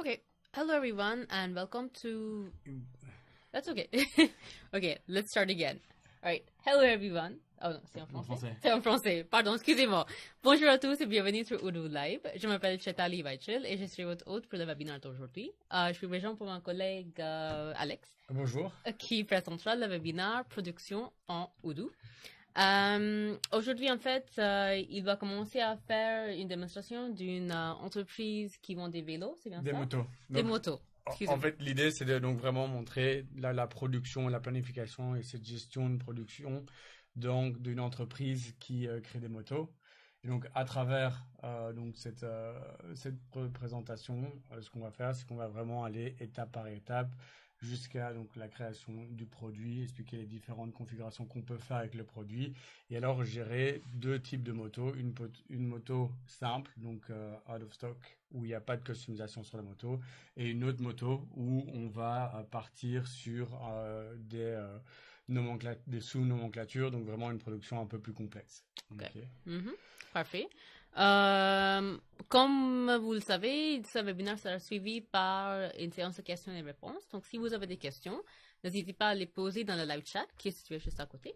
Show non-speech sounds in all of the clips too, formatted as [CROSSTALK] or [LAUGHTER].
Okay, hello everyone, and welcome to. That's okay. [LAUGHS] okay, let's start again. All right. hello everyone. Oh non, c'est en français. C'est en français. Pardon, excusez-moi. Bonjour à tous et bienvenue sur Uru Live. Je m'appelle Chetali Vaichel et je suis votre hôte pour le webinaire d'aujourd'hui. Euh, je suis présent pour mon collègue euh, Alex. Bonjour. Qui présentera le webinaire Production en Urdu. Euh, aujourd'hui, en fait, euh, il va commencer à faire une démonstration d'une euh, entreprise qui vend des vélos, c'est bien des motos. des motos. En fait, l'idée, c'est de donc vraiment montrer la, la, production, la planification et cette gestion de production donc d'une entreprise qui crée des motos. Et donc, à travers donc cette cette présentation, ce qu'on va faire, c'est qu'on va vraiment aller étape par étape jusqu'à donc la création du produit, expliquer les différentes configurations qu'on peut faire avec le produit, et alors gérer deux types de motos, une, moto simple, donc euh, out of stock, où il n'y a pas de customisation sur la moto, et une autre moto où on va euh, partir sur euh, des, sous-nomenclatures, donc vraiment une production un peu plus complexe. Mm-hmm. Parfait. Euh, comme vous le savez, ce webinaire sera suivi par une séance de questions et réponses. Donc, si vous avez des questions, n'hésitez pas à les poser dans le live chat qui est situé juste à côté.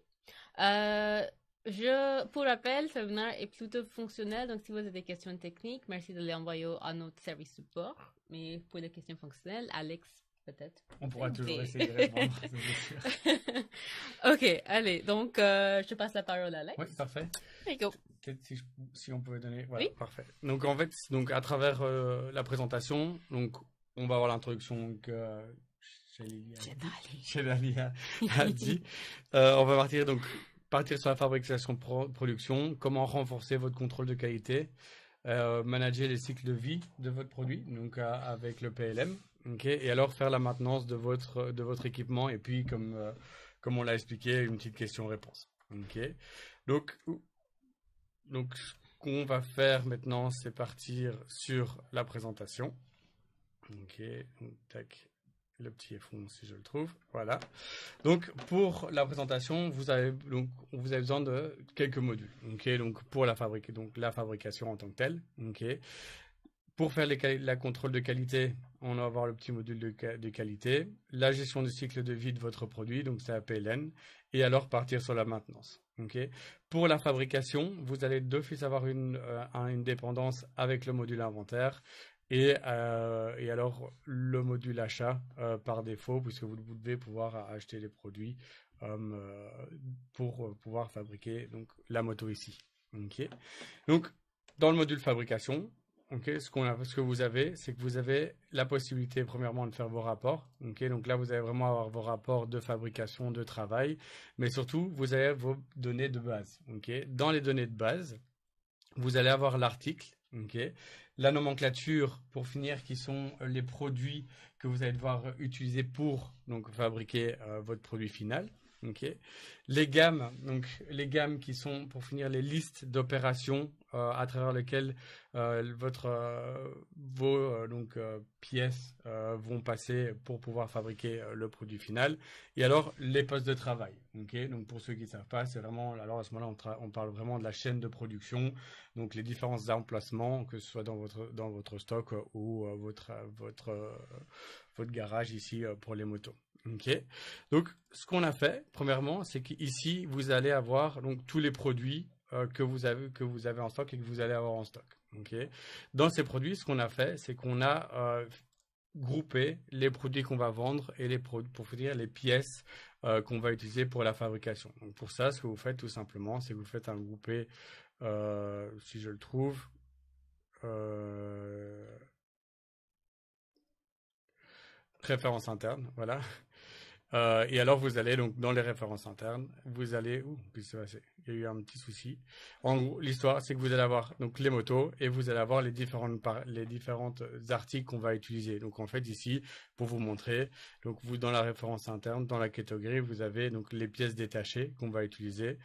Euh, je, pour rappel, ce webinaire est plutôt fonctionnel, donc si vous avez des questions techniques, merci de les envoyer à notre service support. Mais pour les questions fonctionnelles, Alex on pourra toujours essayer de répondre. [LAUGHS] ok, allez, donc euh, je passe la parole à Alex. Oui, parfait. peut si, on pouvait donner. Voilà, oui. parfait. Donc en fait, donc à travers euh, la présentation, donc on va avoir l'introduction que Chedali [LAUGHS] a, dit. Euh, on va partir donc partir sur la fabrication production, comment renforcer votre contrôle de qualité. manager les cycles de vie de votre produit, donc avec le PLM, Ok, et alors faire la maintenance de votre, de votre équipement et puis, comme, euh, comme on l'a expliqué, une petite question-réponse. Ok, donc, donc ce qu'on va faire maintenant, c'est partir sur la présentation. Ok, tac, le petit fond, si je le trouve. Voilà. Donc pour la présentation, vous avez donc vous avez besoin de quelques modules. Ok, donc pour la fabrique, donc la fabrication en tant que telle. Ok, pour faire la contrôle de qualité, on va avoir le petit module de, qualité, la gestion du cycle de vie de votre produit, donc c'est APLN, et alors partir sur la maintenance. Pour la fabrication, vous allez d'office avoir une, euh, une dépendance avec le module inventaire, et, euh, alors le module achat euh, par défaut, puisque vous devez pouvoir acheter les produits pour pouvoir fabriquer donc, la moto ici. Donc dans le module fabrication, ce, que vous avez, c'est que vous avez la possibilité, premièrement, de faire vos rapports. donc là, vous allez vraiment avoir vos rapports de fabrication, de travail, mais surtout, vous avez vos données de base. Dans les données de base, vous allez avoir l'article, la nomenclature, pour finir, qui sont euh, les produits que vous allez devoir utiliser pour fabriquer euh, votre produit final. Les gammes, donc les gammes qui sont pour finir les listes d'opérations euh, à travers lesquelles euh, votre euh, vos donc pièces vont passer pour pouvoir fabriquer le produit final. Et alors les postes de travail. donc pour ceux qui ne savent pas, c'est vraiment alors à ce moment-là on, on, parle vraiment de la chaîne de production, donc les différents emplacements que ce soit dans votre dans votre stock ou votre votre votre garage ici pour les motos. Donc, ce qu'on a fait, premièrement, c'est qu'ici, vous allez avoir donc tous les produits euh, que vous avez en stock et que vous allez avoir en stock. Dans ces produits, ce qu'on a fait, c'est qu'on a euh, groupé les produits qu'on va vendre et les produits pour dire les pièces euh, qu'on va utiliser pour la fabrication. pour ça, ce que vous faites tout simplement, c'est que vous faites un groupé, si je le trouve. référence interne, voilà. Euh, et alors, vous allez donc dans les références internes, vous allez. Ouh, il y a eu un petit souci. En gros, l'histoire, c'est que vous allez avoir donc les motos et vous allez avoir les différentes les différentes articles qu'on va utiliser. Donc en fait ici, pour vous montrer, donc vous dans la référence interne, dans la catégorie, vous avez donc les pièces détachées qu'on va utiliser.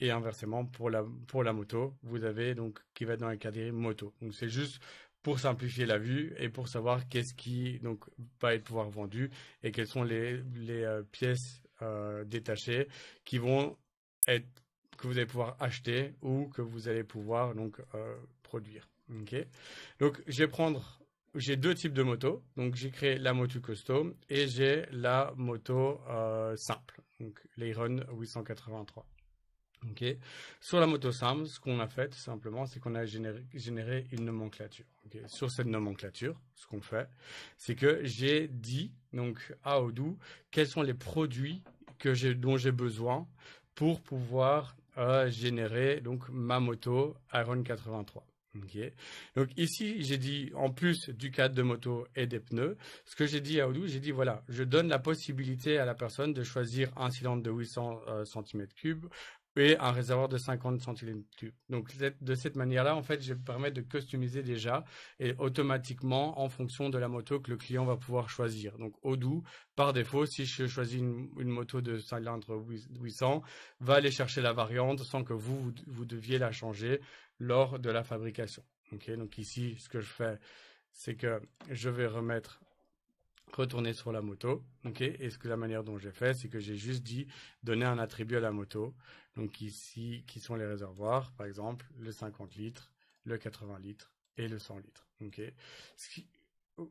Et inversement, pour la, pour la moto, vous avez donc qui va être dans la catégorie moto. Donc c'est juste pour simplifier la vue et pour savoir qu'est-ce qui donc va être pouvoir vendu et quelles sont les, euh, pièces euh, détachées qui vont être que vous allez pouvoir acheter ou que vous allez pouvoir donc euh, produire. ok donc je vais prendre j'ai deux types de motos. Donc j'ai créé la moto custom et j'ai la moto simple, donc l'Iron 883. Sur la moto Sam, ce qu'on a fait simplement, c'est qu'on a généré, une nomenclature. Sur cette nomenclature, ce qu'on fait, c'est que j'ai dit donc à Odoo quels sont les produits dont j'ai besoin pour pouvoir euh, générer donc ma moto Iron 83. Donc ici, j'ai dit, en plus du cadre de moto et des pneus, ce que j'ai dit à Odoo, j'ai dit, voilà, je donne la possibilité à la personne de choisir un cylindre de 800 cm3, et un réservoir de 50 centilitres. Donc de cette manière-là, en fait, je vais de customiser déjà et automatiquement en fonction de la moto que le client va pouvoir choisir. Donc Odoo, par défaut, si je choisis une, moto de cylindre 800, va aller chercher la variante sans que vous, vous, deviez la changer lors de la fabrication. donc ici, ce que je fais, c'est que je vais remettre retourner sur la moto. ok et ce que la manière dont j'ai fait, c'est que j'ai juste dit donner un attribut à la moto. Donc ici, qui sont les réservoirs, par exemple, le 50 litres, le 80 litres et le 100 litres. ok ce, qui, oh,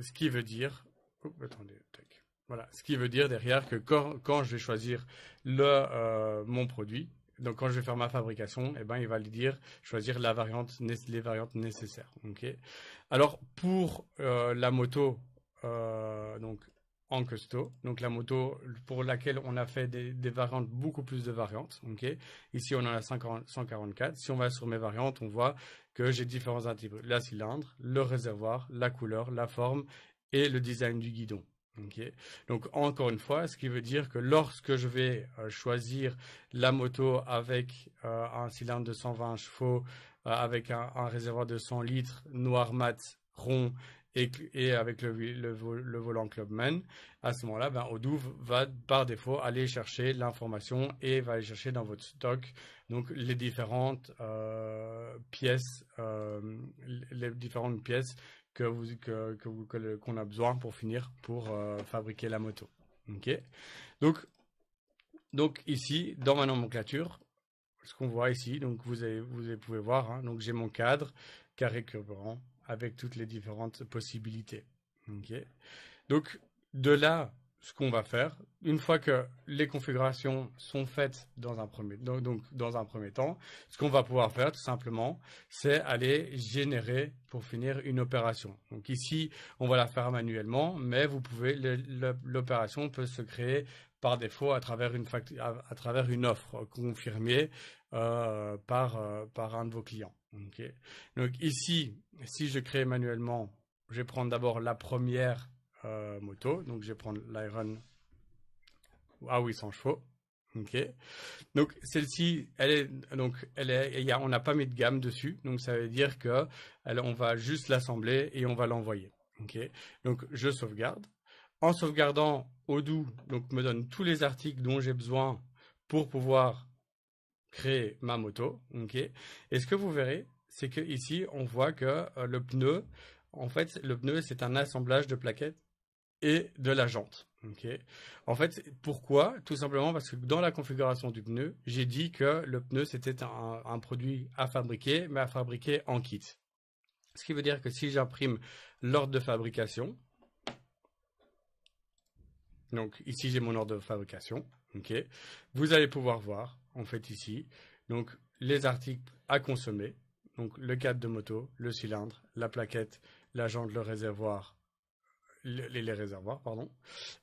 ce qui veut dire... Oh, voilà, ce qui veut dire derrière que quand, je vais choisir euh, mon produit, donc quand je vais faire ma fabrication, eh ben, il va lui dire choisir les variantes nécessaires. Alors pour euh, la moto, euh, donc en costaud. Donc la moto pour laquelle on a fait des, variantes, beaucoup plus de variantes. Ici, on en a 144. Si on va sur mes variantes, on voit que j'ai différents attributs. La cylindre, le réservoir, la couleur, la forme et le design du guidon. Donc encore une fois, ce qui veut dire que lorsque je vais euh, choisir la moto avec euh, un cylindre de 120 chevaux, avec un réservoir de 100 litres, noir mat, rond et, avec le, volant Clubman, à ce moment-là, ben, Odoo va par défaut aller chercher l'information et va aller chercher dans votre stock donc les différentes euh, pièces, euh, les différentes pièces que qu'on a besoin pour finir pour euh, fabriquer la moto. Ok. Donc donc ici dans ma nomenclature, ce qu'on voit ici, donc vous vous pouvez voir, hein, donc j'ai mon cadre carré curburant avec toutes les différentes possibilités. Donc de là, ce qu'on va faire, une fois que les configurations sont faites dans un premier, temps, ce qu'on va pouvoir faire tout simplement, c'est aller générer pour finir une opération. Donc ici, on va la faire manuellement, mais vous pouvez l'opération peut se créer par défaut à travers une, offre confirmée euh, euh, par un de vos clients. Donc ici, si je crée manuellement, je vais prendre d'abord la première euh, moto. Donc je vais prendre l'Iron ah oui 800 chevaux. Donc celle-ci, elle est donc elle est, on n'a pas mis de gamme dessus, donc ça veut dire que on va juste l'assembler et on va l'envoyer. Donc je sauvegarde. En sauvegardant, Odoo donc me donne tous les articles dont j'ai besoin pour pouvoir créer ma moto, Et ce que vous verrez, c'est que ici on voit que euh, le pneu, en fait, le pneu c'est un assemblage de plaquettes et de la jante. En fait, pourquoi Tout simplement parce que dans la configuration du pneu, j'ai dit que le pneu c'était un, produit à fabriquer, mais à fabriquer en kit. Ce qui veut dire que si j'imprime l'ordre de fabrication, donc ici j'ai mon ordre de fabrication, vous allez pouvoir voir en fait ici. Donc les articles à consommer, donc le cadre de moto, le cylindre, la plaquette, la jante, le réservoir, les, réservoirs, pardon.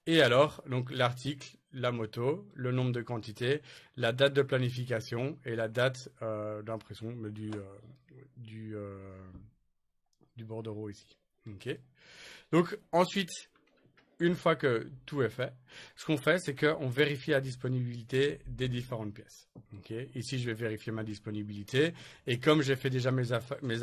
Et alors, l'article, la moto, le nombre de quantités, la date de planification et la date euh, d'impression euh, euh, du, bordereau ici. Donc ensuite, une fois que tout est fait, ce qu'on fait, c'est qu'on vérifie la disponibilité des différentes pièces. Ici, je vais vérifier ma disponibilité. Et comme j'ai fait déjà mes,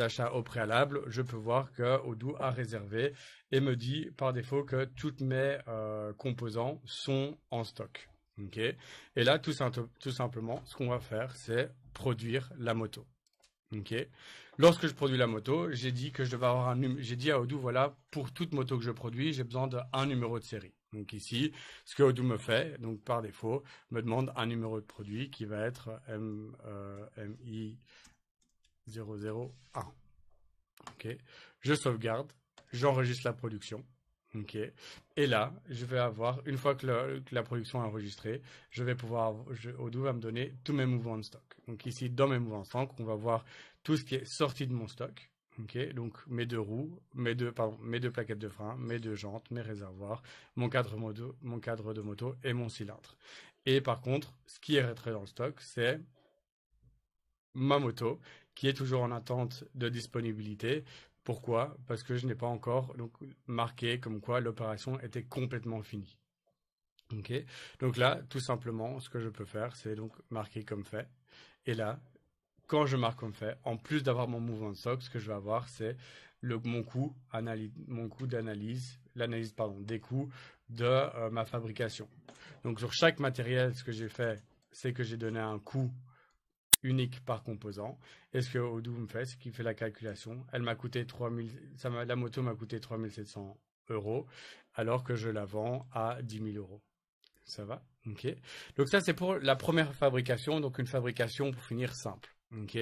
achats au préalable, je peux voir que Odoo a réservé et me dit par défaut que toutes mes euh, composants sont en stock. et là, tout, simplement, ce qu'on va faire, c'est produire la moto. ok Lorsque je produis la moto, j'ai dit que je devais avoir un j'ai dit à Odoo voilà pour toute moto que je produis, j'ai besoin d'un numéro de série. Donc ici, ce que Odoo me fait, donc par défaut, me demande un numéro de produit qui va être M, euh, MI 001. je sauvegarde, j'enregistre la production. Et là, je vais avoir, une fois que, la production est enregistrée, je vais pouvoir, Odoo va me donner tous mes mouvements de stock. Donc ici, dans mes mouvements de stock, on va voir tout ce qui est sorti de mon stock. donc mes deux roues, mes deux, plaquettes de frein, mes deux jantes, mes réservoirs, mon cadre, moto, mon cadre de moto et mon cylindre. Et par contre, ce qui est resté dans le stock, c'est ma moto qui est toujours en attente de disponibilité. Pourquoi Parce que je n'ai pas encore donc, marqué comme quoi l'opération était complètement finie. donc là, tout simplement, ce que je peux faire, c'est donc marquer comme fait. Et là, quand je marque comme fait, en plus d'avoir mon mouvement de stock, ce que je vais avoir, c'est mon coût, mon coût d'analyse, l'analyse pardon, des coûts de euh, ma fabrication. Donc sur chaque matériel, ce que j'ai fait, c'est que j'ai donné un coût unique par composant. Et ce que Odoo me fait, c'est qu'il fait la calculation. Elle m'a coûté 3000, la moto m'a coûté 3700 euros, alors que je la vends à 10 000 euros. Ça va Ok. Donc ça, c'est pour la première fabrication, donc une fabrication pour finir simple. Ok.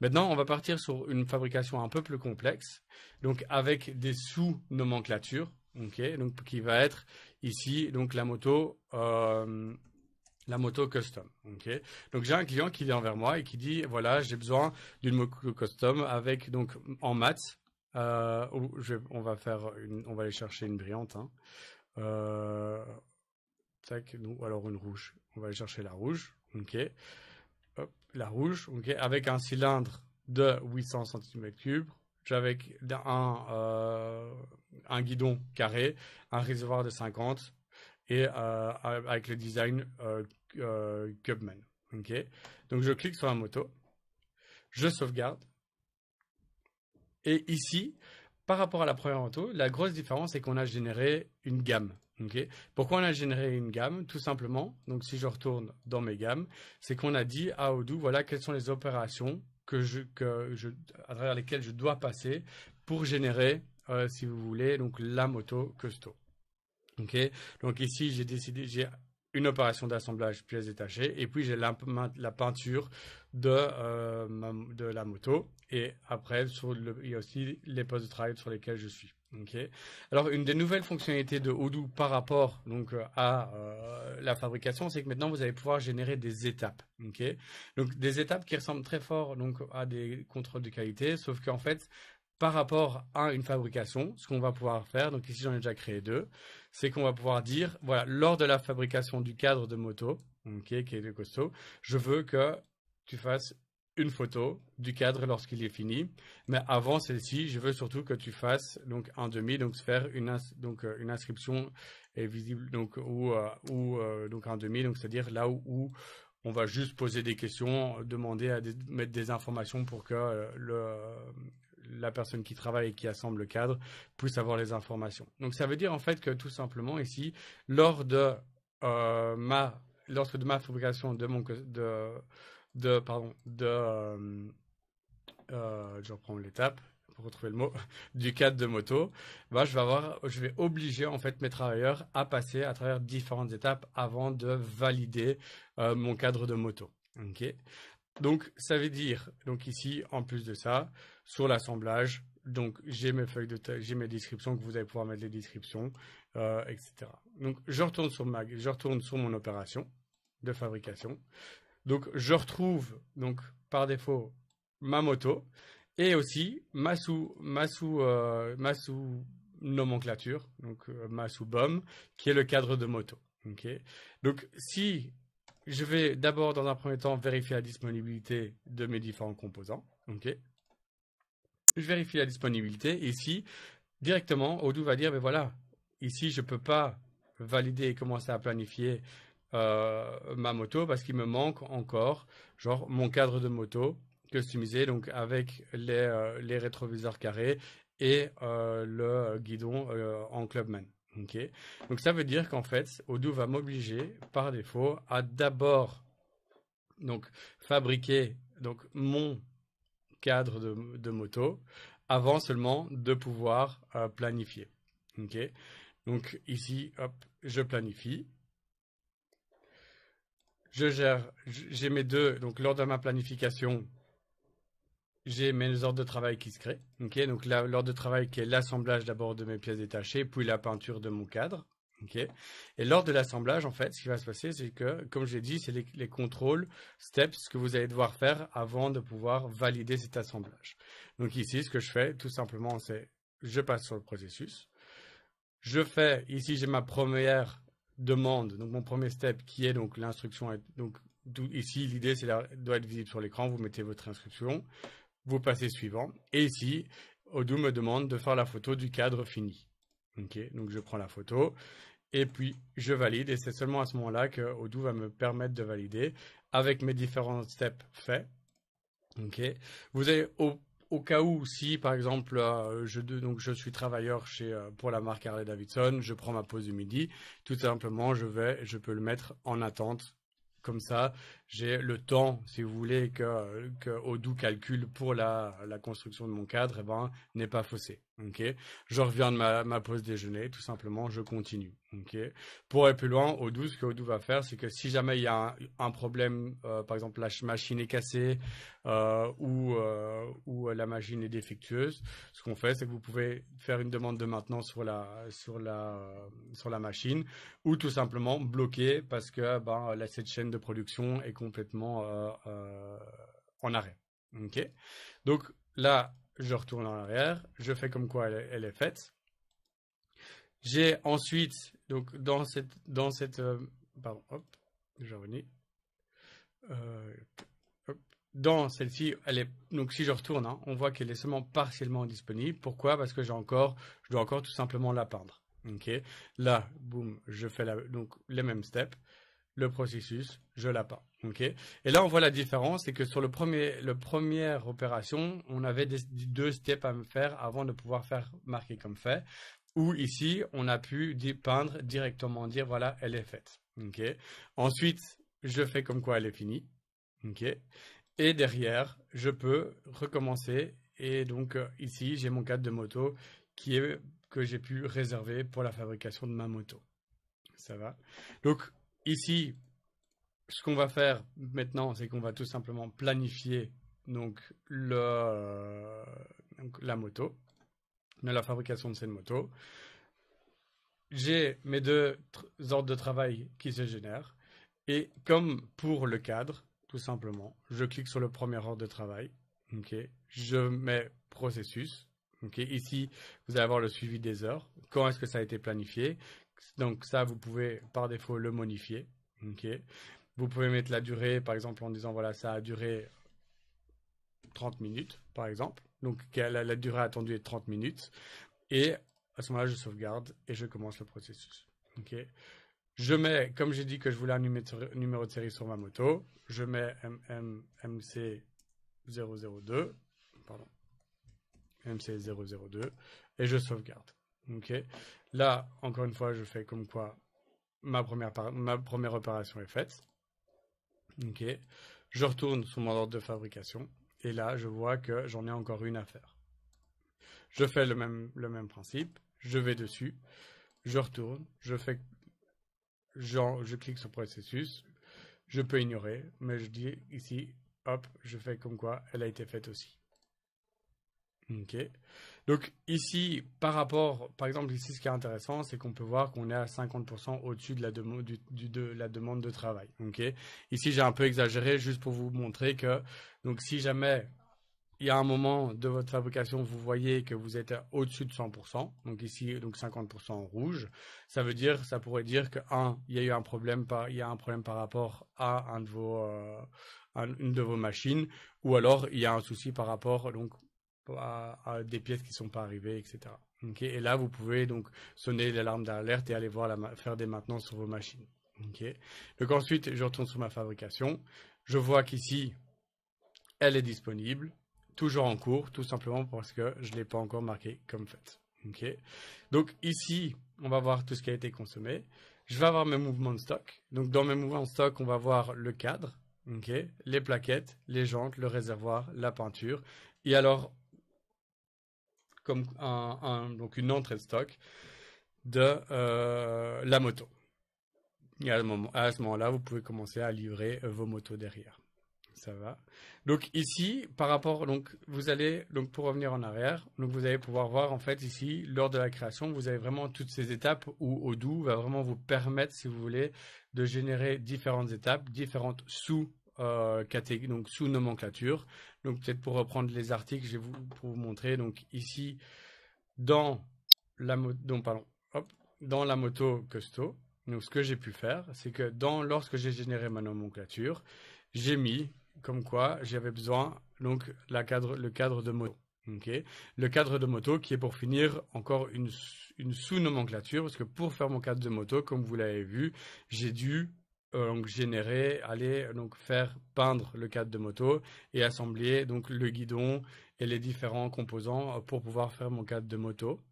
Maintenant, on va partir sur une fabrication un peu plus complexe, donc avec des sous-nomenclatures. Ok. Donc qui va être ici donc la moto. Euh, la moto custom. ok donc j'ai un client qui vient vers moi et qui dit voilà j'ai besoin d'une moto custom avec donc en maths. Euh, je, on va faire on va aller chercher une brillante. Hein. Euh, tac, ou alors une rouge. On va aller chercher la rouge. Ok la rouge, avec un cylindre de 800 cm3, avec euh, un, guidon carré, un réservoir de 50 et euh, avec le design euh, Cubman. Donc je clique sur la moto, je sauvegarde. Et ici, par rapport à la première moto, la grosse différence est qu'on a généré une gamme. Pourquoi on a généré une gamme Tout simplement, donc si je retourne dans mes gammes, c'est qu'on a dit à Odoo, voilà quelles sont les opérations que à travers lesquelles je dois passer pour générer, euh, si vous voulez, donc la moto custo. Ok Donc ici, j'ai décidé, j'ai une opération d'assemblage pièces détachées et puis j'ai la, peinture euh, de, la moto et après, il y a aussi les postes de travail sur lesquels je suis. Alors une des nouvelles fonctionnalités de Odoo par rapport donc euh, à euh, la fabrication, c'est que maintenant vous allez pouvoir générer des étapes. Donc des étapes qui ressemblent très fort donc à des contrôles de qualité, sauf qu'en fait par rapport à une fabrication, ce qu'on va pouvoir faire, donc ici j'en ai déjà créé deux, c'est qu'on va pouvoir dire, voilà, lors de la fabrication du cadre de moto, qui est de costaud, je veux que tu fasses une photo du cadre lorsqu'il est fini. Mais avant celle-ci, je veux surtout que tu fasses donc un demi, donc faire une donc euh, une inscription est visible donc ou euh, euh, donc un demi, donc c'est-à-dire là où, on va juste poser des questions, demander à mettre des informations pour que la personne qui travaille et qui assemble le cadre puisse avoir les informations. Donc ça veut dire en fait que tout simplement ici, lors de ma de ma fabrication de mon de de pardon de euh, euh, je reprends l'étape pour retrouver le mot [LAUGHS] du cadre de moto bah, je vais avoir je vais obliger en fait mes travailleurs à passer à travers différentes étapes avant de valider euh, mon cadre de moto ok donc ça veut dire donc ici en plus de ça sur l'assemblage donc j'ai mes feuilles de j'ai mes descriptions que vous allez pouvoir mettre les descriptions etc donc je retourne sur ma je retourne sur mon opération de fabrication. Donc je retrouve donc par défaut ma moto et aussi ma sous euh, nomenclature donc euh, ma sous BOM qui est le cadre de moto. donc si je vais d'abord dans un premier temps vérifier la disponibilité de mes différents composants. je vérifie la disponibilité ici directement. Odoo va dire mais ben voilà ici je ne peux pas valider et commencer à planifier euh, ma moto parce qu'il me manque encore, genre mon cadre de moto customisé, donc avec les, euh, les rétroviseurs carrés et euh, le guidon en clubman. ok Donc ça veut dire qu'en fait, Odoo va m'obliger par défaut à d'abord donc fabriquer donc mon cadre de, moto avant seulement de pouvoir planifier. ok Donc ici, hop, je planifie je gère, j'ai mes deux, donc lors de ma planification, j'ai mes ordres de travail qui se créent. donc l'ordre de travail qui est l'assemblage d'abord de mes pièces détachées, puis la peinture de mon cadre. et lors de l'assemblage, en fait, ce qui va se passer, c'est que, comme je l'ai dit, c'est les, les, contrôles, steps que vous allez devoir faire avant de pouvoir valider cet assemblage. Donc ici, ce que je fais, tout simplement, c'est je passe sur le processus. Je fais, ici, j'ai ma première demande, donc mon premier step qui est donc l'instruction, donc ici l'idée c'est doit être visible sur l'écran, vous mettez votre inscription, vous passez suivant, et ici Odoo me demande de faire la photo du cadre fini. Ok, donc je prends la photo et puis je valide et c'est seulement à ce moment-là que Odoo va me permettre de valider avec mes différents steps faits. Ok, vous avez au au cas où, si par exemple, euh, je, donc je suis travailleur chez euh, pour la marque Harley Davidson, je prends ma pause du midi, tout simplement, je vais, je peux le mettre en attente. Comme ça, j'ai le temps, si vous voulez, que, que Odoo calcule pour la, construction de mon cadre, et eh ben, n'est pas faussé. Ok, je reviens de ma, pause déjeuner, tout simplement, je continue. Ok, pour aller plus loin, Odoo, ce que va faire, c'est que si jamais il y a un, problème, euh, par exemple la machine est cassée euh, ou, euh, ou la machine est défectueuse, ce qu'on fait, c'est que vous pouvez faire une demande de maintenance sur la sur la sur la machine ou tout simplement bloquer parce que eh ben, cette chaîne de production est complètement en arrêt. Ok, donc là je retourne en arrière, je fais comme quoi elle, est faite. J'ai ensuite, donc dans cette, dans cette, euh, pardon, hop, je euh, dans celle-ci, elle est, donc si je retourne, hein, on voit qu'elle est seulement partiellement disponible. Pourquoi Parce que j'ai encore, je dois encore tout simplement la peindre. Ok. Là, boum, je fais donc les mêmes steps, le processus, je la peins. Et là, on voit la différence, c'est que sur le premier, le première opération, on avait deux steps à faire avant de pouvoir faire marquer comme fait. Ou ici, on a pu peindre directement, dire voilà, elle est faite. Ensuite, je fais comme quoi elle est finie. Et derrière, je peux recommencer. Et donc euh, ici, j'ai mon cadre de moto qui est que j'ai pu réserver pour la fabrication de ma moto. Ça va. Donc ici, ce qu'on va faire maintenant, c'est qu'on va tout simplement planifier donc, le, la moto, la fabrication de cette moto. J'ai mes deux ordres de travail qui se génèrent. Et comme pour le cadre, tout simplement, je clique sur le premier ordre de travail. Je mets processus. Ici, vous allez avoir le suivi des heures. Quand est-ce que ça a été planifié Donc ça, vous pouvez par défaut le modifier. OK vous pouvez mettre la durée, par exemple, en disant voilà, ça a duré 30 minutes, par exemple. Donc la, durée attendue est 30 minutes. Et à ce moment-là, je sauvegarde et je commence le processus. Ok. Je mets, comme j'ai dit que je voulais un numéro de série sur ma moto, je mets MMMC002, pardon, MC002, et je sauvegarde. Ok. Là, encore une fois, je fais comme quoi ma première, ma première opération est faite. Ok. Je retourne sur mon ordre de fabrication et là, je vois que j'en ai encore une à faire. Je fais le même, le même principe, je vais dessus, je retourne, je fais, je clique sur processus, je peux ignorer, mais je dis ici, hop, je fais comme quoi elle a été faite aussi. Ok. Donc ici, par rapport, par exemple, ici, ce qui est intéressant, c'est qu'on peut voir qu'on est à 50% au-dessus de, la, demande de travail. ici, j'ai un peu exagéré juste pour vous montrer que, donc si jamais il y a un moment de votre fabrication, vous voyez que vous êtes au-dessus de 100%, donc ici, donc 50% en rouge, ça veut dire, ça pourrait dire que, un, il y a eu un problème par, il y a un problème par rapport à un de vos, euh, une de vos machines, ou alors il y a un souci par rapport, donc, à, des pièces qui ne sont pas arrivées, etc. et là, vous pouvez donc sonner l'alarme d'alerte et aller voir la, faire des maintenances sur vos machines. donc ensuite, je retourne sur ma fabrication. Je vois qu'ici, elle est disponible, toujours en cours, tout simplement parce que je ne l'ai pas encore marquée comme faite. donc ici, on va voir tout ce qui a été consommé. Je vais avoir mes mouvements de stock. Donc dans mes mouvements de stock, on va voir le cadre, les plaquettes, les jantes, le réservoir, la peinture. Et alors, comme donc une entrée de stock de euh, la moto. Et à, ce moment-là, vous pouvez commencer à livrer vos motos derrière. Ça va. Donc ici, par rapport, donc vous allez, donc pour revenir en arrière, vous allez pouvoir voir en fait ici, lors de la création, vous avez vraiment toutes ces étapes où Odoo va vraiment vous permettre, si vous voulez, de générer différentes étapes, différentes sous nomenclatures euh, sous nomenclature, donc peut-être pour reprendre les articles, je vais vous, montrer. Donc ici, dans la, dans la moto custo. donc ce que j'ai pu faire, c'est que dans, lorsque j'ai généré ma nomenclature, j'ai mis comme quoi j'avais besoin donc la cadre, le cadre de moto. Le cadre de moto qui est pour finir encore une sous-nomenclature parce que pour faire mon cadre de moto, comme vous l'avez vu, j'ai dû euh, donc générer, aller donc faire peindre le cadre de moto et assembler donc le guidon et les différents composants euh, pour pouvoir faire mon cadre de moto.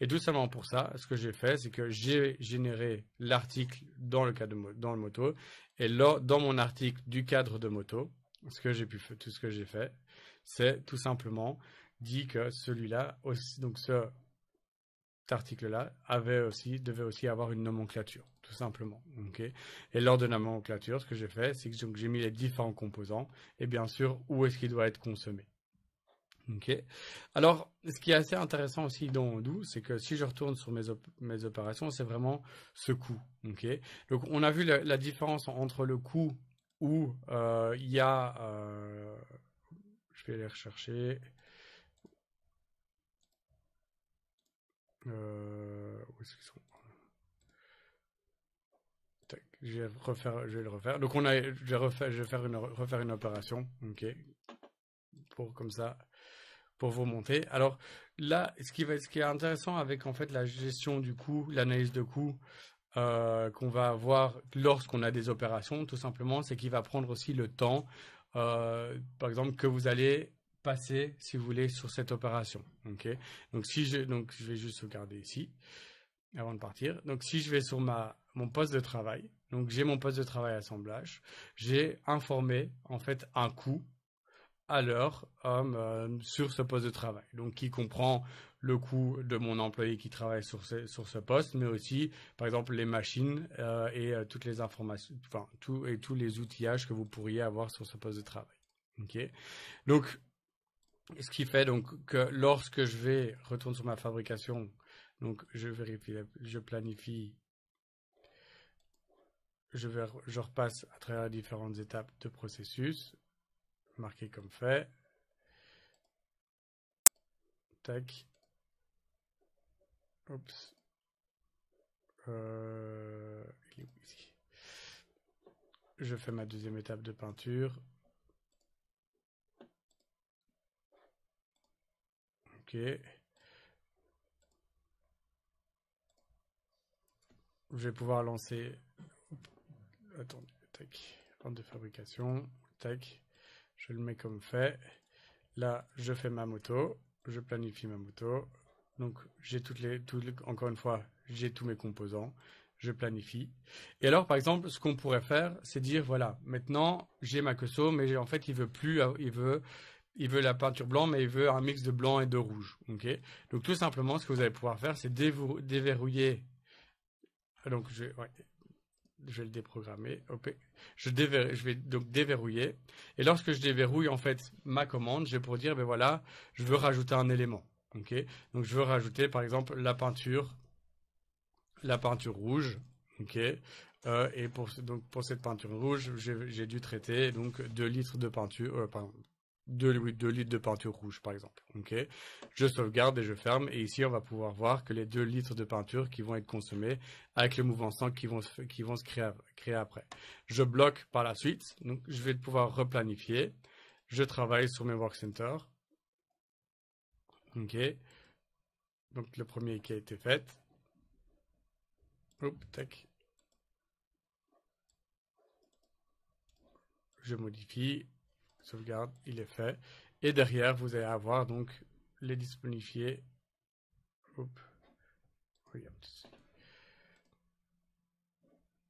Et tout simplement pour ça, ce que j'ai fait, c'est que j'ai généré l'article dans le cadre de, dans le moto et là, dans mon article du cadre de moto, ce que j'ai pu tout ce que j'ai fait, c'est tout simplement dit que celui-là aussi donc cet article-là devait aussi avoir une nomenclature tout simplement. et lors de la nomenclature, ce que j'ai fait, c'est que j'ai mis les différents composants et bien sûr où est-ce qu'il doit être consommé. Alors, ce qui est assez intéressant aussi dans Odoo, c'est que si je retourne sur mes, mes opérations, c'est vraiment ce coût. Donc, on a vu la, différence entre le coût où euh, il y a... Euh, je vais aller rechercher. Euh, où est-ce qu'ils sont je vais, je vais le refaire. Donc je vais, refaire, une, opération, ok, pour comme ça, pour vous monter. Alors là, ce qui va, ce qui est intéressant avec en fait la gestion du coût, l'analyse de coût euh, qu'on va avoir lorsqu'on a des opérations, tout simplement, c'est qu'il va prendre aussi le temps, euh, par exemple, que vous allez passer, si vous voulez, sur cette opération, ok. Donc si je, donc je vais juste regarder ici avant de partir. Donc si je vais sur ma mon poste de travail, donc j'ai mon poste de travail assemblage. J'ai informé en fait un coût à l'heure euh, sur ce poste de travail. Donc qui comprend le coût de mon employé qui travaille sur ce, sur ce poste, mais aussi par exemple les machines euh, et euh, toutes les informations, enfin tout et tous les outillages que vous pourriez avoir sur ce poste de travail. Donc ce qui fait donc que lorsque je vais retourner sur ma fabrication, donc je vérifie, je planifie je, repasse à travers les différentes étapes de processus, marqué comme fait. Tac. Oups. Euh, je fais ma deuxième étape de peinture. Ok. Je vais pouvoir lancer attendez, tac, de fabrication, tac, je le mets comme fait. Là, je fais ma moto, je planifie ma moto. Donc, j'ai toutes les, encore une fois, j'ai tous mes composants, je planifie. Et alors, par exemple, ce qu'on pourrait faire, c'est dire, voilà, maintenant, j'ai ma coso mais en fait, il veut plus, il veut, il veut la peinture blanc, mais il veut un mix de blanc et de rouge. Ok Donc, tout simplement, ce que vous allez pouvoir faire, c'est déverrouiller. Donc, je, je vais le déprogrammer. Je, je vais donc déverrouiller. Et lorsque je déverrouille en fait ma commande, je vais pour dire, ben voilà, je veux rajouter un élément. ok donc je veux rajouter par exemple la peinture, la peinture rouge. ok euh, et pour, cette peinture rouge, j'ai dû traiter donc 2 litres de peinture, euh, 2 litres de peinture rouge, par exemple. je sauvegarde et je ferme. Et ici, on va pouvoir voir que les 2 litres de peinture qui vont être consommés avec le mouvement sang qui vont, se créer, après. Je bloque par la suite. Donc, je vais pouvoir replanifier. Je travaille sur mes work center. Ok. Donc, le premier qui a été fait. Je modifie Sauvegarde, il est fait. Et derrière, vous allez avoir donc les disponifiés.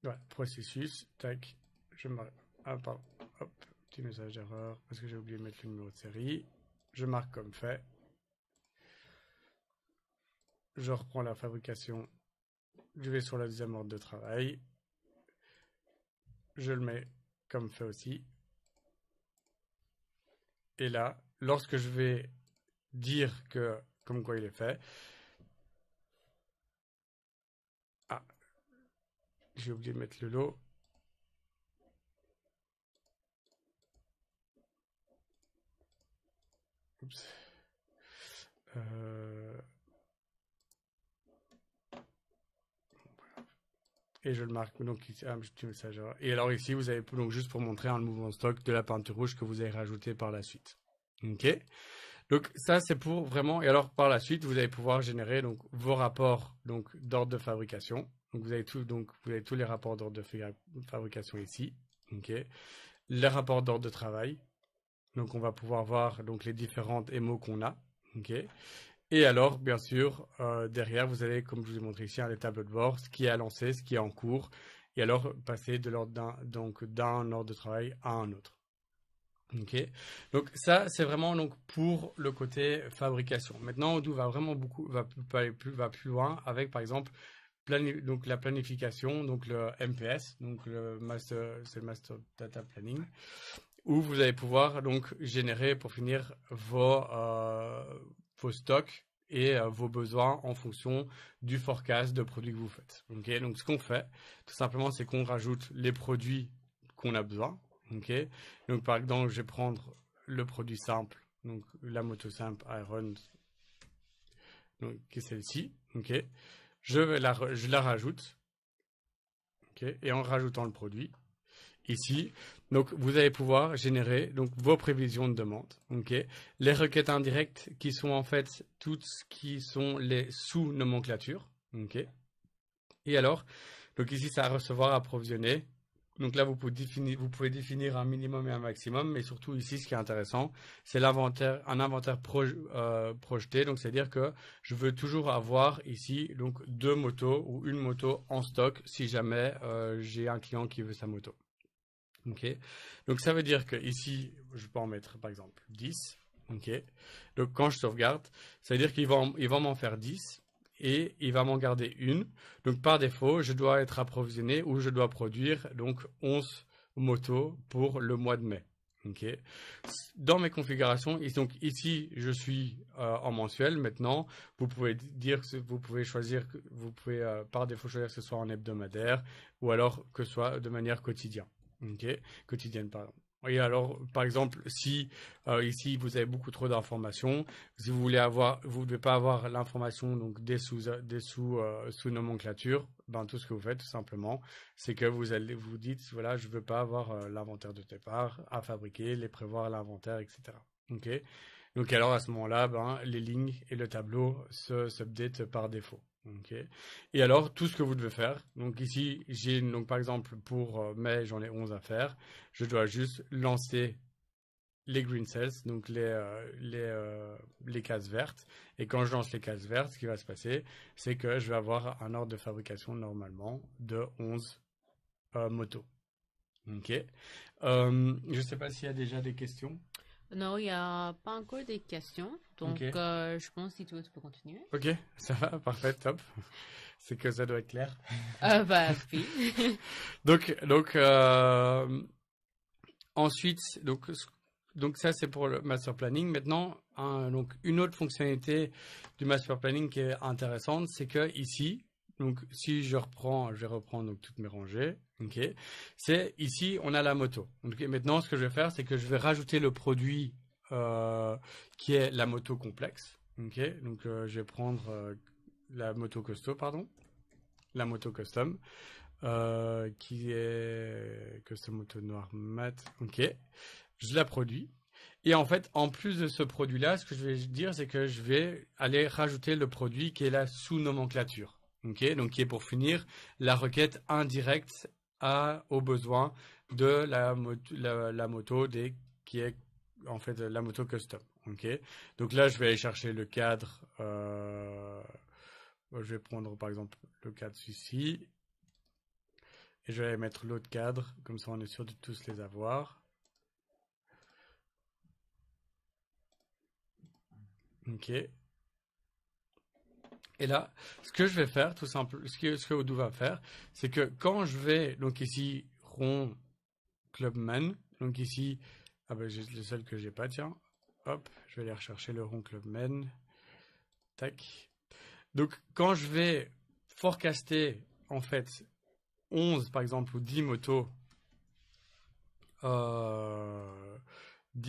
voilà, processus, tac, je marque, ah pardon, hop, petit message d'erreur, parce que j'ai oublié de mettre le numéro de série, je marque comme fait, je reprends la fabrication, je vais sur la deuxième ordre de travail, je le mets comme fait aussi, et là, lorsque je vais dire que comme quoi il est fait, ah, j'ai oublié de mettre le lot. Euh, Et je le marque donc message. Et alors ici, vous avez donc juste pour montrer un mouvement mouvement stock de la peinture rouge que vous avez rajouté par la suite. Ok. Donc ça c'est pour vraiment. Et alors par la suite, vous allez pouvoir générer donc vos rapports d'ordre de fabrication. Donc vous avez tous les rapports d'ordre de fabrication ici. Ok. Les rapports d'ordre de travail. Donc on va pouvoir voir donc les différentes émaux qu'on a. Ok. Et alors, bien sûr, euh, derrière, vous avez, comme je vous ai montré ici, les tableaux de bord, ce qui est à lancer, ce qui est en cours, et alors passer de l'ordre d'un, donc d'un ordre de travail à un autre. Ok, donc ça c'est vraiment donc pour le côté fabrication. Maintenant, Odoo va vraiment beaucoup va plus, va plus loin avec par exemple donc la planification, donc le MPS, donc le master, c'est le master data planning, où vous allez pouvoir donc générer pour finir vos euh, vos stocks et euh, vos besoins en fonction du forecast de produits que vous faites. ok donc ce qu'on fait, tout simplement, c'est qu'on rajoute les produits qu'on a besoin. ok donc par exemple, je vais prendre le produit simple, donc la moto simple Iron, donc, qui est celle-ci. ok je, vais la, je la rajoute. Et en rajoutant le produit, ici. Donc, vous allez pouvoir générer donc vos prévisions de demande. Les requêtes indirectes qui sont en fait toutes ce qui sont les sous-nomenclatures. Et alors, donc ici, ça à recevoir, approvisionner. Donc là, vous pouvez, définir, un minimum et un maximum, mais surtout ici, ce qui est intéressant, c'est un inventaire euh, projeté. Donc, c'est-à-dire que je veux toujours avoir ici donc deux motos ou une moto en stock si jamais euh, j'ai un client qui veut sa moto. Donc ça veut dire que ici, je peux en mettre par exemple 10. Donc quand je sauvegarde, ça veut dire qu'il va, m'en faire 10 et il va m'en garder une. Donc par défaut, je dois être approvisionné ou je dois produire donc 11 motos pour le mois de mai. Dans mes configurations, ici je suis euh, en mensuel. Maintenant, vous pouvez dire, vous pouvez choisir, vous pouvez euh, par défaut choisir que ce soit en hebdomadaire ou alors que ce soit de manière quotidienne quotidienne par exemple. Et alors, par exemple, si euh, ici vous avez beaucoup trop d'informations, si vous voulez avoir, vous ne devez pas avoir l'information donc des sous euh, sous nomenclature, ben tout ce que vous faites tout simplement, c'est que vous allez vous dites voilà je veux pas avoir euh, l'inventaire de départ à fabriquer, les prévoir l'inventaire etc. Donc alors à ce moment-là, ben, les lignes et le tableau se s'update par défaut. Et alors, tout ce que vous devez faire. Donc ici, j'ai donc par exemple pour euh, mai, j'en ai 11 à faire. Je dois juste lancer les green cells, donc euh, euh, les, cases vertes. Et quand je lance les cases vertes, ce qui va se passer, c'est que je vais avoir un ordre de fabrication normalement de 11 motos. je ne sais pas s'il y a déjà des questions. Non, il n'y a pas encore des questions. Donc, euh, je pense si tu veux, tu peux continuer. Ok, [LAUGHS] ça va, parfait, top. [LAUGHS] C'est que ça doit être clair. Ah bah, oui. [LAUGHS] donc, donc euh, ensuite, donc, donc ça, c'est pour le master planning. Maintenant, donc, une autre fonctionnalité du master planning qui est intéressante, c'est que ici, donc, si je reprends, je vais donc toutes mes rangées. C'est ici, on a la moto. maintenant, ce que je vais faire, c'est que je vais rajouter le produit euh, qui est la moto complexe. Donc, euh, je vais prendre euh, la moto costaud, pardon, la moto custom, qui est custom moto noir mat. Je la produis. Et en fait, en plus de ce produit-là, ce que je vais dire, c'est que je vais aller rajouter le produit qui est la sous-nomenclature donc qui est pour finir la requête indirecte à, aux besoins de la, la, moto qui est en fait la moto custom. Ok, Donc là, je vais aller chercher le cadre. Euh, je vais prendre par exemple le cadre ici. Et je vais mettre l'autre cadre, comme ça on est sûr de tous les avoir. Ok, et là, ce que je vais faire, tout simplement, ce que, ce Odoo va faire, c'est que quand je vais, donc ici, rond clubman, donc ici, ah ben, j'ai le seul que j'ai pas, tiens, hop, je vais aller rechercher le rond clubman, tac. Donc, quand je vais forecaster, en fait, 11, par exemple, ou 10 motos, 10 euh,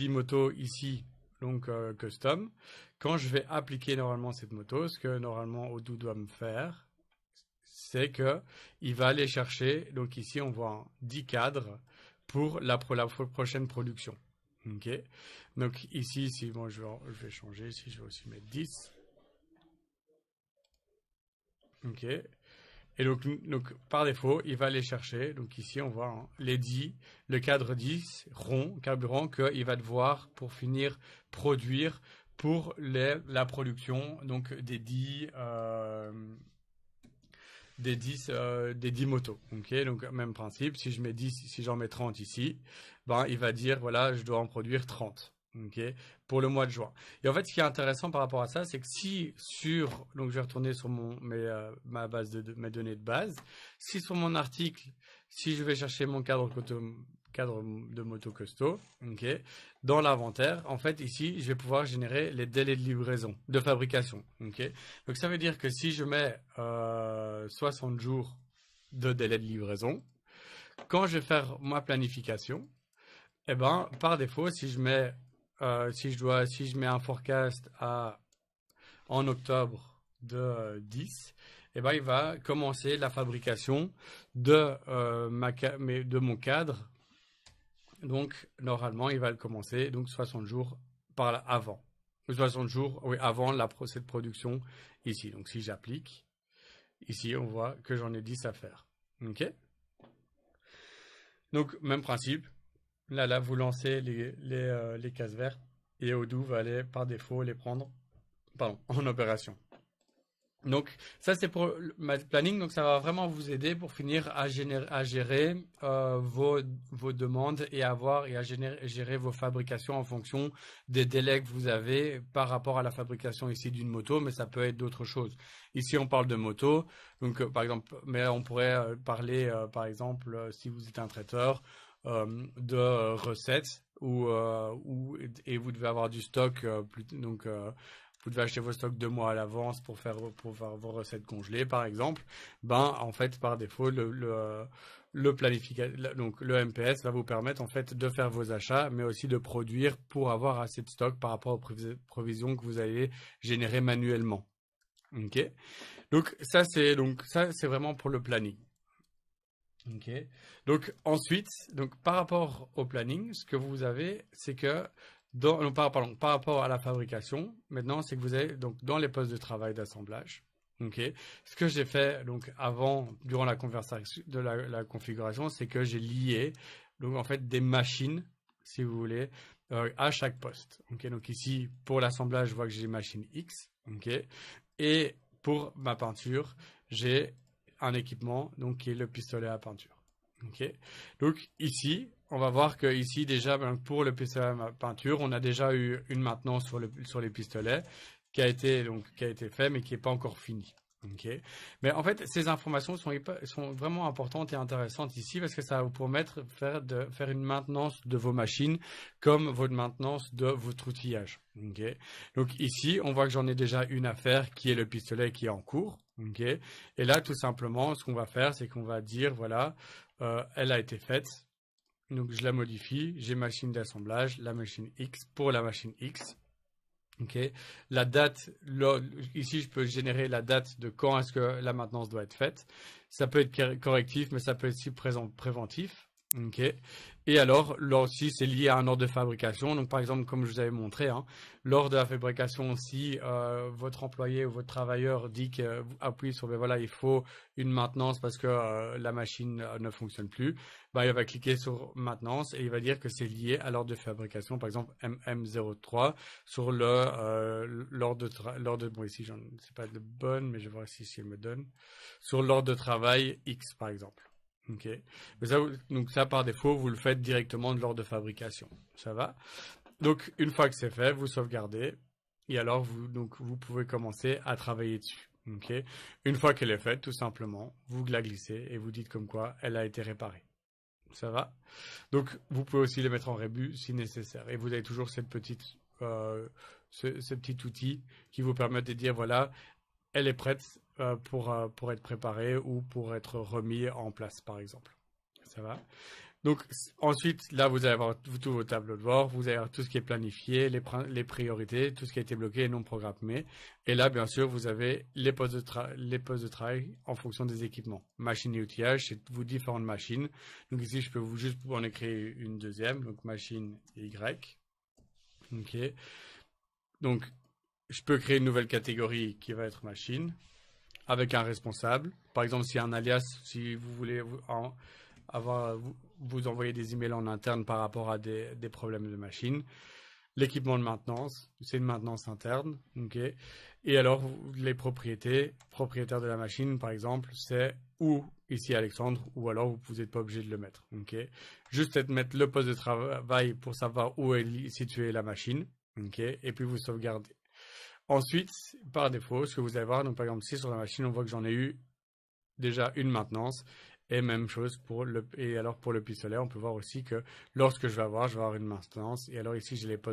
motos ici, donc euh, custom, quand je vais appliquer normalement cette moto, ce que normalement Odoo doit me faire, c'est que il va aller chercher, donc ici on voit 10 cadres pour la, la prochaine production. Ok, donc ici, si bon, je, vais, je vais changer, si je vais aussi mettre 10. Ok, et donc, par défaut, il va aller chercher, donc ici on voit hein, les 10, le cadre 10, rond, carburant, qu'il va devoir, pour finir, produire pour la production donc des 10, euh, des 10, euh, des 10 motos. ok donc même principe, si je mets 10, si j'en mets 30 ici, ben, il va dire, voilà, je dois en produire 30 pour le mois de juin. Et en fait, ce qui est intéressant par rapport à ça, c'est que si sur, donc je vais retourner sur mon, mes, euh, ma base de, mes données de base, si sur mon article, si je vais chercher mon cadre, cadre de moto costaud, dans l'inventaire, en fait, ici, je vais pouvoir générer les délais de livraison, de fabrication, Donc ça veut dire que si je mets euh, 60 jours de délai de livraison, quand je vais faire ma planification, eh ben, par défaut, si je mets euh, si je dois, si je mets un forecast à, en octobre de 10, euh, eh ben, il va commencer la fabrication de, euh, ma, de mon cadre. Donc, normalement, il va le commencer donc 60 jours par avant. 60 jours oui, avant la, cette production ici. Donc, si j'applique, ici, on voit que j'en ai 10 à faire. OK Donc, même principe, Là, vous lancez euh, les, cases vertes et Odoo va aller par défaut les prendre [LAUGHS] en opération. Donc ça c'est pour ma planning, donc ça va vraiment vous aider pour finir à, gérer euh, vos, demandes et avoir et à gérer vos fabrications en fonction des délais que vous avez par rapport à la fabrication ici d'une moto, mais ça peut être d'autres choses. Ici on parle de moto, donc euh, par exemple, mais on pourrait parler par exemple si vous êtes un traiteur, euh, de recettes euh, ou et vous devez avoir du stock euh, donc vous devez acheter vos stocks deux mois à l'avance pour faire, pour vos recettes congelées, par exemple, ben, en fait, par défaut, le, le, le donc le MPS va vous permettre, en fait, de faire vos achats, mais aussi de produire pour avoir assez de stock par rapport aux provisions que vous allez générer manuellement. Ok. Donc, ça, c'est, donc, ça, c'est vraiment pour le planning. Ok. Donc ensuite, donc par rapport au planning, ce que vous avez, c'est que dans, par, rapport à la fabrication, maintenant, c'est que vous avez donc dans les postes de travail d'assemblage. Ok. Ce que j'ai fait donc avant, durant la conversation de la, configuration, c'est que j'ai lié donc en fait des machines, si vous voulez, euh, à chaque poste. Ok. Donc ici pour l'assemblage, je vois que j'ai machine X. Ok. Et pour ma peinture, j'ai un équipement, donc qui est le pistolet à peinture. Donc ici, on va voir que ici déjà ben, pour le pistolet à peinture, on a déjà eu une maintenance sur, le, sur les pistolets qui a été donc qui a été fait mais qui n'est pas encore fini. Mais en fait, ces informations sont, sont, vraiment importantes et intéressantes ici parce que ça va vous permettre de faire, une maintenance de vos machines comme votre maintenance de votre outillage. Donc ici, on voit que j'en ai déjà une à faire qui est le pistolet qui est en cours. Ok. Et là, tout simplement, ce qu'on va faire, c'est qu'on va dire, voilà, euh, elle a été faite. Donc, je la modifie. J'ai machine d'assemblage, la machine X pour la machine X. Ok. La date, ici, je peux générer la date de quand est-ce que la maintenance doit être faite. Ça peut être correctif, mais ça peut être aussi préventif. Ok. Et alors, là aussi, c'est lié à un ordre de fabrication. Donc, par exemple, comme je vous avais montré, hein, lors de la fabrication, si euh, votre employé ou votre travailleur dit que vous ah sur, ben voilà, il faut une maintenance parce que euh, la machine euh, ne fonctionne plus, ben, il va cliquer sur maintenance et il va dire que c'est lié à l'ordre de fabrication, par exemple MM03 sur le l'ordre de l'ordre bon ici, j'en sais pas de bonne, mais je vois si, si elle me donne sur l'ordre de travail X, par exemple. Ok. Mais ça, donc ça, par défaut, vous le faites directement de l'ordre de fabrication. Ça va. Donc, une fois que c'est fait, vous sauvegardez. Et alors, vous, donc, vous pouvez commencer à travailler dessus. Ok. Une fois qu'elle est faite, tout simplement, vous la glissez et vous dites comme quoi elle a été réparée. Ça va. Donc, vous pouvez aussi les mettre en rébus si nécessaire. Et vous avez toujours cette petite, euh, ce petit outil qui vous permet de dire, voilà, elle est prête euh, pour, euh, pour être préparée ou pour être remis en place, par exemple. Ça va Donc, ensuite, là, vous allez avoir tous vos tableaux de bord, vous allez avoir tout ce qui est planifié, les, les priorités, tout ce qui a été bloqué et non programmé. Et là, bien sûr, vous avez les postes de, les postes de travail en fonction des équipements. Machine et outillage, c'est vous, différentes machines. Donc ici, je peux vous juste en écrire une deuxième, donc machine Y. OK. Donc, je peux créer une nouvelle catégorie qui va être machine avec un responsable. Par exemple, si un alias, si vous voulez avoir, vous envoyer des emails en interne par rapport à des, problèmes de machine. L'équipement de maintenance, c'est une maintenance interne. Et alors, les propriétés, propriétaire de la machine, par exemple, c'est où ici Alexandre, ou alors vous n'êtes pas obligé de le mettre. Juste mettre le poste de travail pour savoir où est située la machine. Et puis vous sauvegardez. Ensuite, par défaut, ce que vous allez voir, par exemple ici sur la machine, on voit que j'en ai eu déjà une maintenance. Et même chose pour le, et alors pour le pistolet, on peut voir aussi que lorsque je vais avoir, je vais avoir une maintenance. Et alors ici, je peux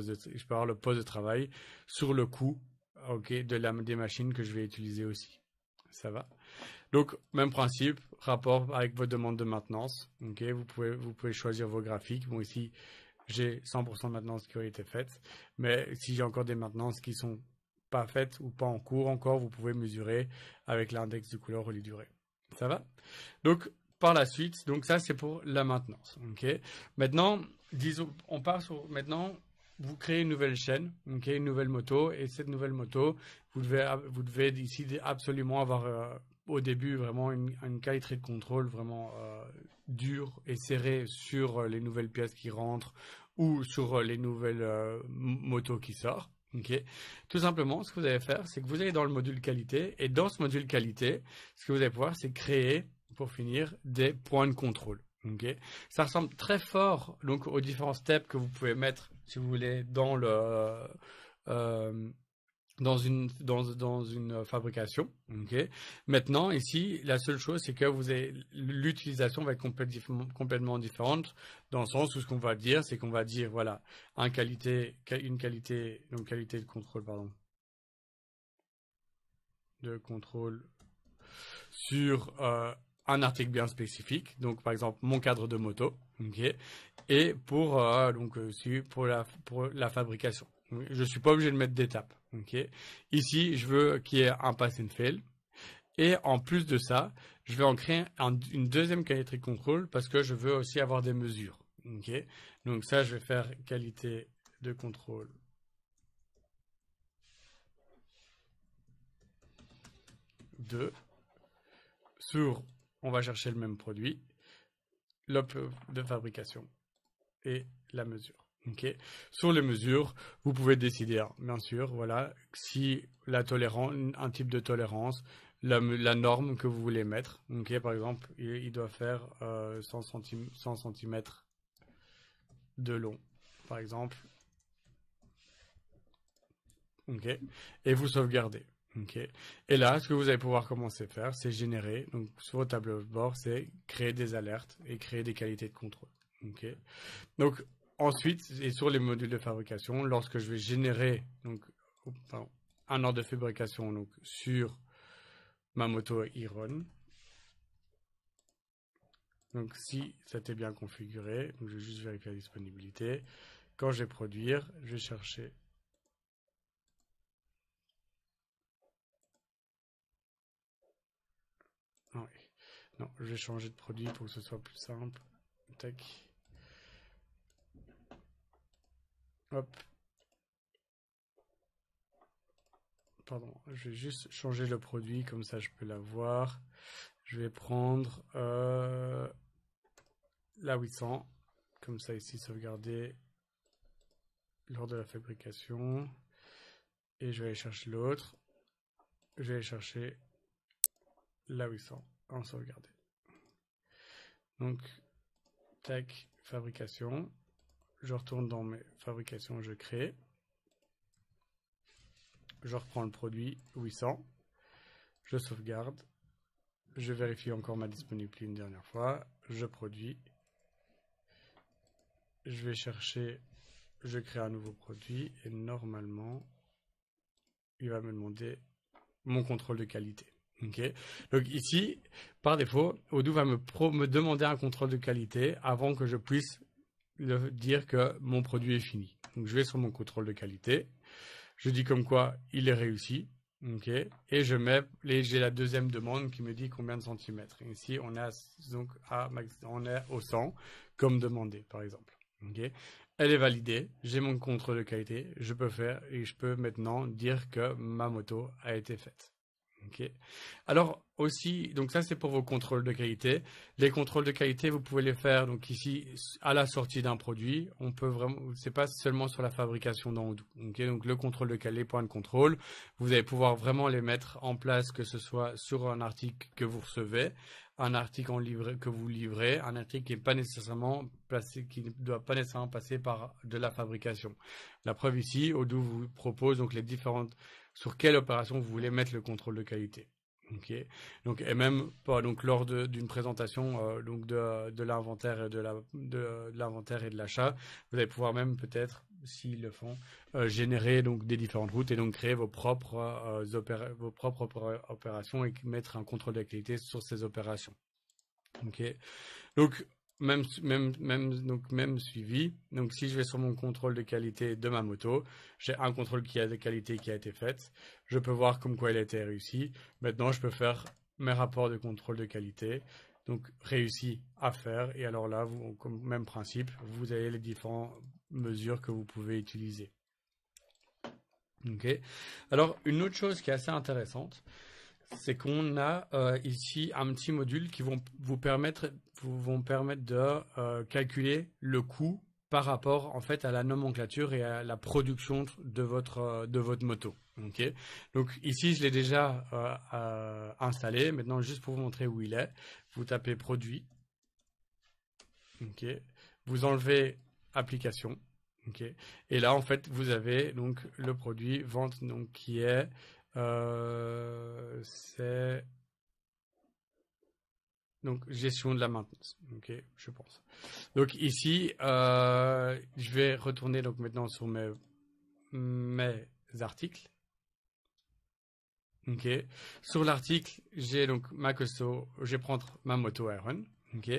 avoir le poste de travail sur le coût, des machines que je vais utiliser aussi. Ça va. Donc, même principe, rapport avec vos demandes de maintenance. vous pouvez, choisir vos graphiques. Bon, ici, j'ai 100% de maintenance qui ont été faite. Mais si j'ai encore des maintenances qui sont pas faite ou pas en cours encore, vous pouvez mesurer avec l'index de couleur ou les durée. Ça va Donc, par la suite, donc ça c'est pour la maintenance. Maintenant, on part maintenant vous créez une nouvelle chaîne, une nouvelle moto, et cette nouvelle moto, vous devez, vous absolument avoir euh, au début vraiment une, une, qualité de contrôle vraiment euh, dure et serrée sur euh, les nouvelles pièces qui rentrent ou sur les nouvelles motos qui sortent. Ok, Tout simplement, ce que vous allez faire, c'est que vous allez dans le module qualité, et dans ce module qualité, ce que vous allez pouvoir, c'est créer, pour finir, des points de contrôle. Ça ressemble très fort donc aux différents steps que vous pouvez mettre, si vous voulez, dans le euh, dans une dans, dans une euh, fabrication. Maintenant ici, la seule chose c'est que vous l'utilisation va être complètement complètement différente dans le sens où ce qu'on va dire c'est qu'on va dire voilà qualité une qualité qualité de contrôle pardon de contrôle sur euh, un article bien spécifique, donc par exemple mon cadre de moto, et pour, euh, pour, la, pour la fabrication. Je ne suis pas obligé de mettre d'étapes. Ok. Ici, je veux qu'il y ait un pass and fail. Et en plus de ça, je vais en créer une deuxième qualité de contrôle parce que je veux aussi avoir des mesures. Ok. Donc ça, je vais faire qualité de contrôle. 2 sur, on va chercher le même produit, l'op de fabrication et la mesure. Sur les mesures, vous pouvez décider, hein, bien sûr, voilà, si la tolérance, un type de tolérance, la, norme que vous voulez mettre. Par exemple, il, doit faire 100, euh, cm de long, par exemple. Et vous sauvegardez. Et là, ce que vous allez pouvoir commencer à faire, c'est générer, donc sur votre tableau de bord, c'est créer des alertes et créer des qualités de contrôle. Donc, Ensuite, et sur les modules de fabrication, lorsque je vais générer donc, un ordre de fabrication donc, sur ma moto Iron, donc si c'était bien configuré, je vais juste vérifier la disponibilité. Quand je vais produire, je vais chercher ah Non, je vais changer de produit pour que ce soit plus simple. Tac. Hop. Pardon, je vais juste changer le produit, comme ça je peux la voir. Je vais prendre euh, la 800, comme ça ici, sauvegarder lors de la fabrication. Et je vais aller chercher l'autre. Je vais aller chercher la 800 en sauvegarder. Donc, tac, fabrication. Je retourne dans mes fabrications, je crée. Je reprends le produit 800. Je sauvegarde. Je vérifie encore ma disponibilité une dernière fois. Je produis. Je vais chercher. Je crée un nouveau produit. Et normalement, il va me demander mon contrôle de qualité. Donc ici, par défaut, Odoo va me, me, demander un contrôle de qualité avant que je puisse de dire que mon produit est fini. Donc je vais sur mon contrôle de qualité, je dis comme quoi il est réussi, et je mets, j'ai la deuxième demande qui me dit combien de centimètres. ici on a à, est au 100 comme demandé par exemple. Elle est validée, j'ai mon contrôle de qualité, je peux faire et je peux maintenant dire que ma moto a été faite. Alors aussi, donc ça c'est pour vos contrôles de qualité. Les contrôles de qualité, vous pouvez les faire donc ici à la sortie d'un produit. On peut vraiment, c'est pas seulement sur la fabrication d'Andoux. Donc le contrôle de qualité, point de contrôle, vous allez pouvoir vraiment les mettre en place, que ce soit sur un article que vous recevez, un article que vous livrez, un article qui n'est pas nécessairement placé, qui ne doit pas nécessairement passer par de la fabrication. La preuve ici, Odoo vous propose donc les différentes sur quelle opération vous voulez mettre le contrôle de qualité. et même donc lors d'une présentation euh, donc de, l'inventaire et de l'inventaire et de l'achat, vous allez pouvoir même peut-être s'ils le font euh, générer donc des différentes routes et donc créer vos propres euh, vos propres opérations et mettre un contrôle de qualité sur ces opérations. Donc même, même, donc même suivi. Donc si je vais sur mon contrôle de qualité de ma moto, j'ai un contrôle de qualité qui a été fait. Je peux voir comme quoi il a été réussi. Maintenant, je peux faire mes rapports de contrôle de qualité. Donc réussi à faire. Et alors là, vous, comme même principe, vous avez les différentes mesures que vous pouvez utiliser. Ok. Alors une autre chose qui est assez intéressante, c'est qu'on a euh, ici un petit module qui va vous permettre vont permettre de euh, calculer le coût par rapport en fait à la nomenclature et à la production de votre euh, de votre moto. ok Donc ici je l'ai déjà euh, installé. Maintenant juste pour vous montrer où il est, vous tapez produit. ok Vous enlevez application. ok Et là en fait vous avez donc le produit vente donc qui est c'est donc gestion de la maintenance, ok, je pense. Donc ici, euh, je vais retourner donc maintenant sur mes, articles. Ok, sur l'article, j'ai donc ma je vais prendre ma moto Iron. Ok,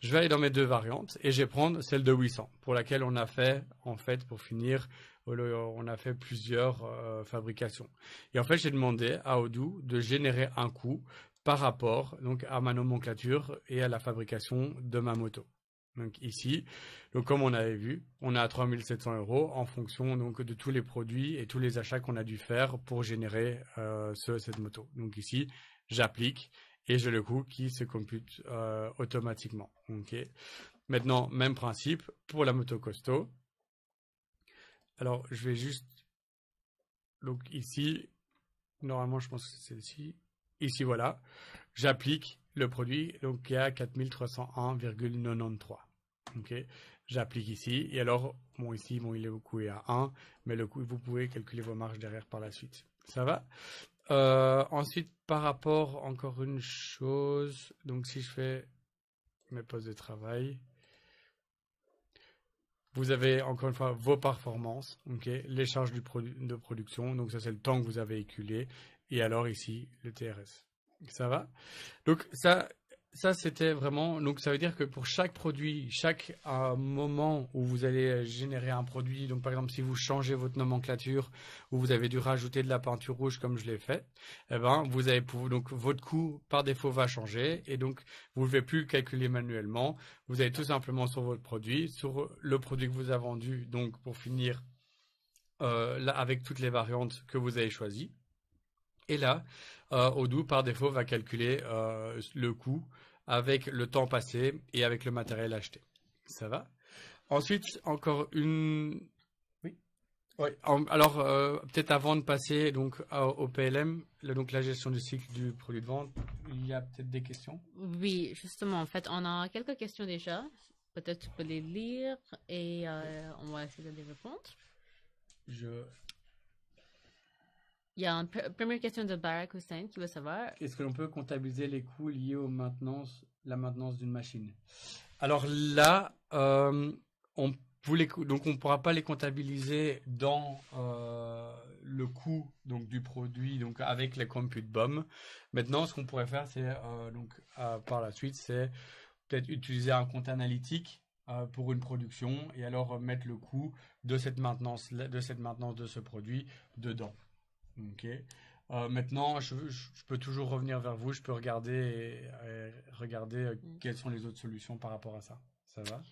je vais aller dans mes deux variantes et je vais prendre celle de 800 pour laquelle on a fait en fait pour finir on a fait plusieurs euh, fabrications. Et en fait, j'ai demandé à Odoo de générer un coût par rapport donc à ma nomenclature et à la fabrication de ma moto. Donc ici, comme on avait vu, on a à 3700 euros en fonction donc de tous les produits et tous les achats qu'on a dû faire pour générer euh, cette moto. Donc ici, j'applique et j'ai le coût qui se compute euh, automatiquement. Maintenant, même principe pour la moto costaud. Alors je vais juste donc ici, normalement je pense que c'est celle-ci. Ici, voilà, j'applique le produit donc, qui est à 4301,93. ok J'applique ici. Et alors, bon, ici, bon, il est, au coût est à 1, mais le vous pouvez calculer vos marges derrière par la suite. Ça va euh, Ensuite, par rapport, encore une chose, donc si je fais mes postes de travail, vous avez encore une fois vos performances, ok les charges du de production, donc ça c'est le temps que vous avez éculé, et alors ici le TRS. Ça va Donc ça, ça c'était vraiment. Donc ça veut dire que pour chaque produit, chaque euh, moment où vous allez euh, générer un produit, donc par exemple si vous changez votre nomenclature ou vous avez dû rajouter de la peinture rouge comme je l'ai fait, eh ben vous avez donc votre coût par défaut va changer et donc vous ne devez plus calculer manuellement. Vous allez tout simplement sur votre produit, sur le produit que vous avez vendu, donc pour finir euh, là, avec toutes les variantes que vous avez choisies. Et là, euh, Odoo, par défaut, va calculer euh, le coût avec le temps passé et avec le matériel acheté. Ça va Ensuite, encore une... Oui Alors, euh, peut-être avant de passer donc au PLM, donc la gestion du cycle du produit de vente, il y a peut-être des questions Oui, justement, en fait, on a quelques questions déjà. Peut-être tu peux les lire et euh, on va essayer de les répondre. Je il y a une première question de Barack Hussein qui veut savoir. Est-ce que l'on peut comptabiliser les coûts liés aux maintenance la maintenance d'une machine Alors là, euh, on donc on ne pourra pas les comptabiliser dans euh, le coût donc du produit donc avec les compute BOM. Maintenant, ce qu'on pourrait faire, c'est euh, donc par la suite, c'est peut-être utiliser un compte analytique pour une production et alors mettre le coût de cette maintenance de cette maintenance de ce produit dedans. Ok. Euh, maintenant, je, peux toujours revenir vers vous, je peux regarder, regarder euh, mm. quelles sont les autres solutions par rapport à ça. Ça va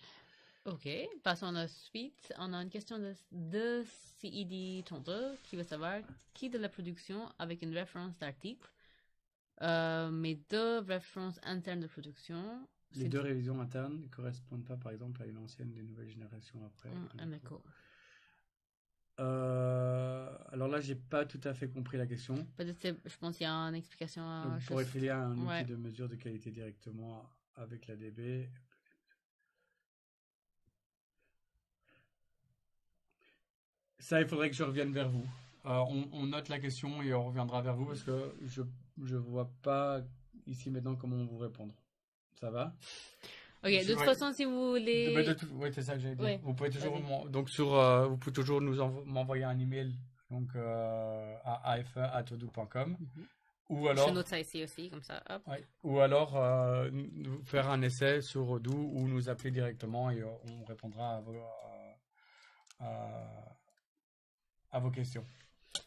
Ok, passons à la suite. On a une question de, de CID e Tonto qui veut savoir qui de la production avec une référence d'article, euh, mais deux références internes de production. Les deux révisions internes ne correspondent pas, par exemple, à une ancienne des nouvelles générations après. un mm, ah, euh, alors là, j'ai pas tout à fait compris la question. Peut-être, je pense qu'il y a une explication. À Donc, filer un outil de mesure de qualité directement avec la DB. Ça, il faudrait que je revienne vers vous. Euh, on, on, note la question et on reviendra vers vous parce que je ne vois pas ici maintenant comment vous répondre. Ça va Ok, de toute façon, si vous voulez. Oui, c'est ça que j'allais dire. Vous pouvez toujours, donc sur, euh, vous pouvez toujours nous m'envoyer un email donc, euh, à afe.com. Mhm. Ou alors. Je note ça aussi, comme ça. Ou alors euh, faire un essai sur Odoo ou nous appeler directement et euh, on répondra à vos, à, à questions.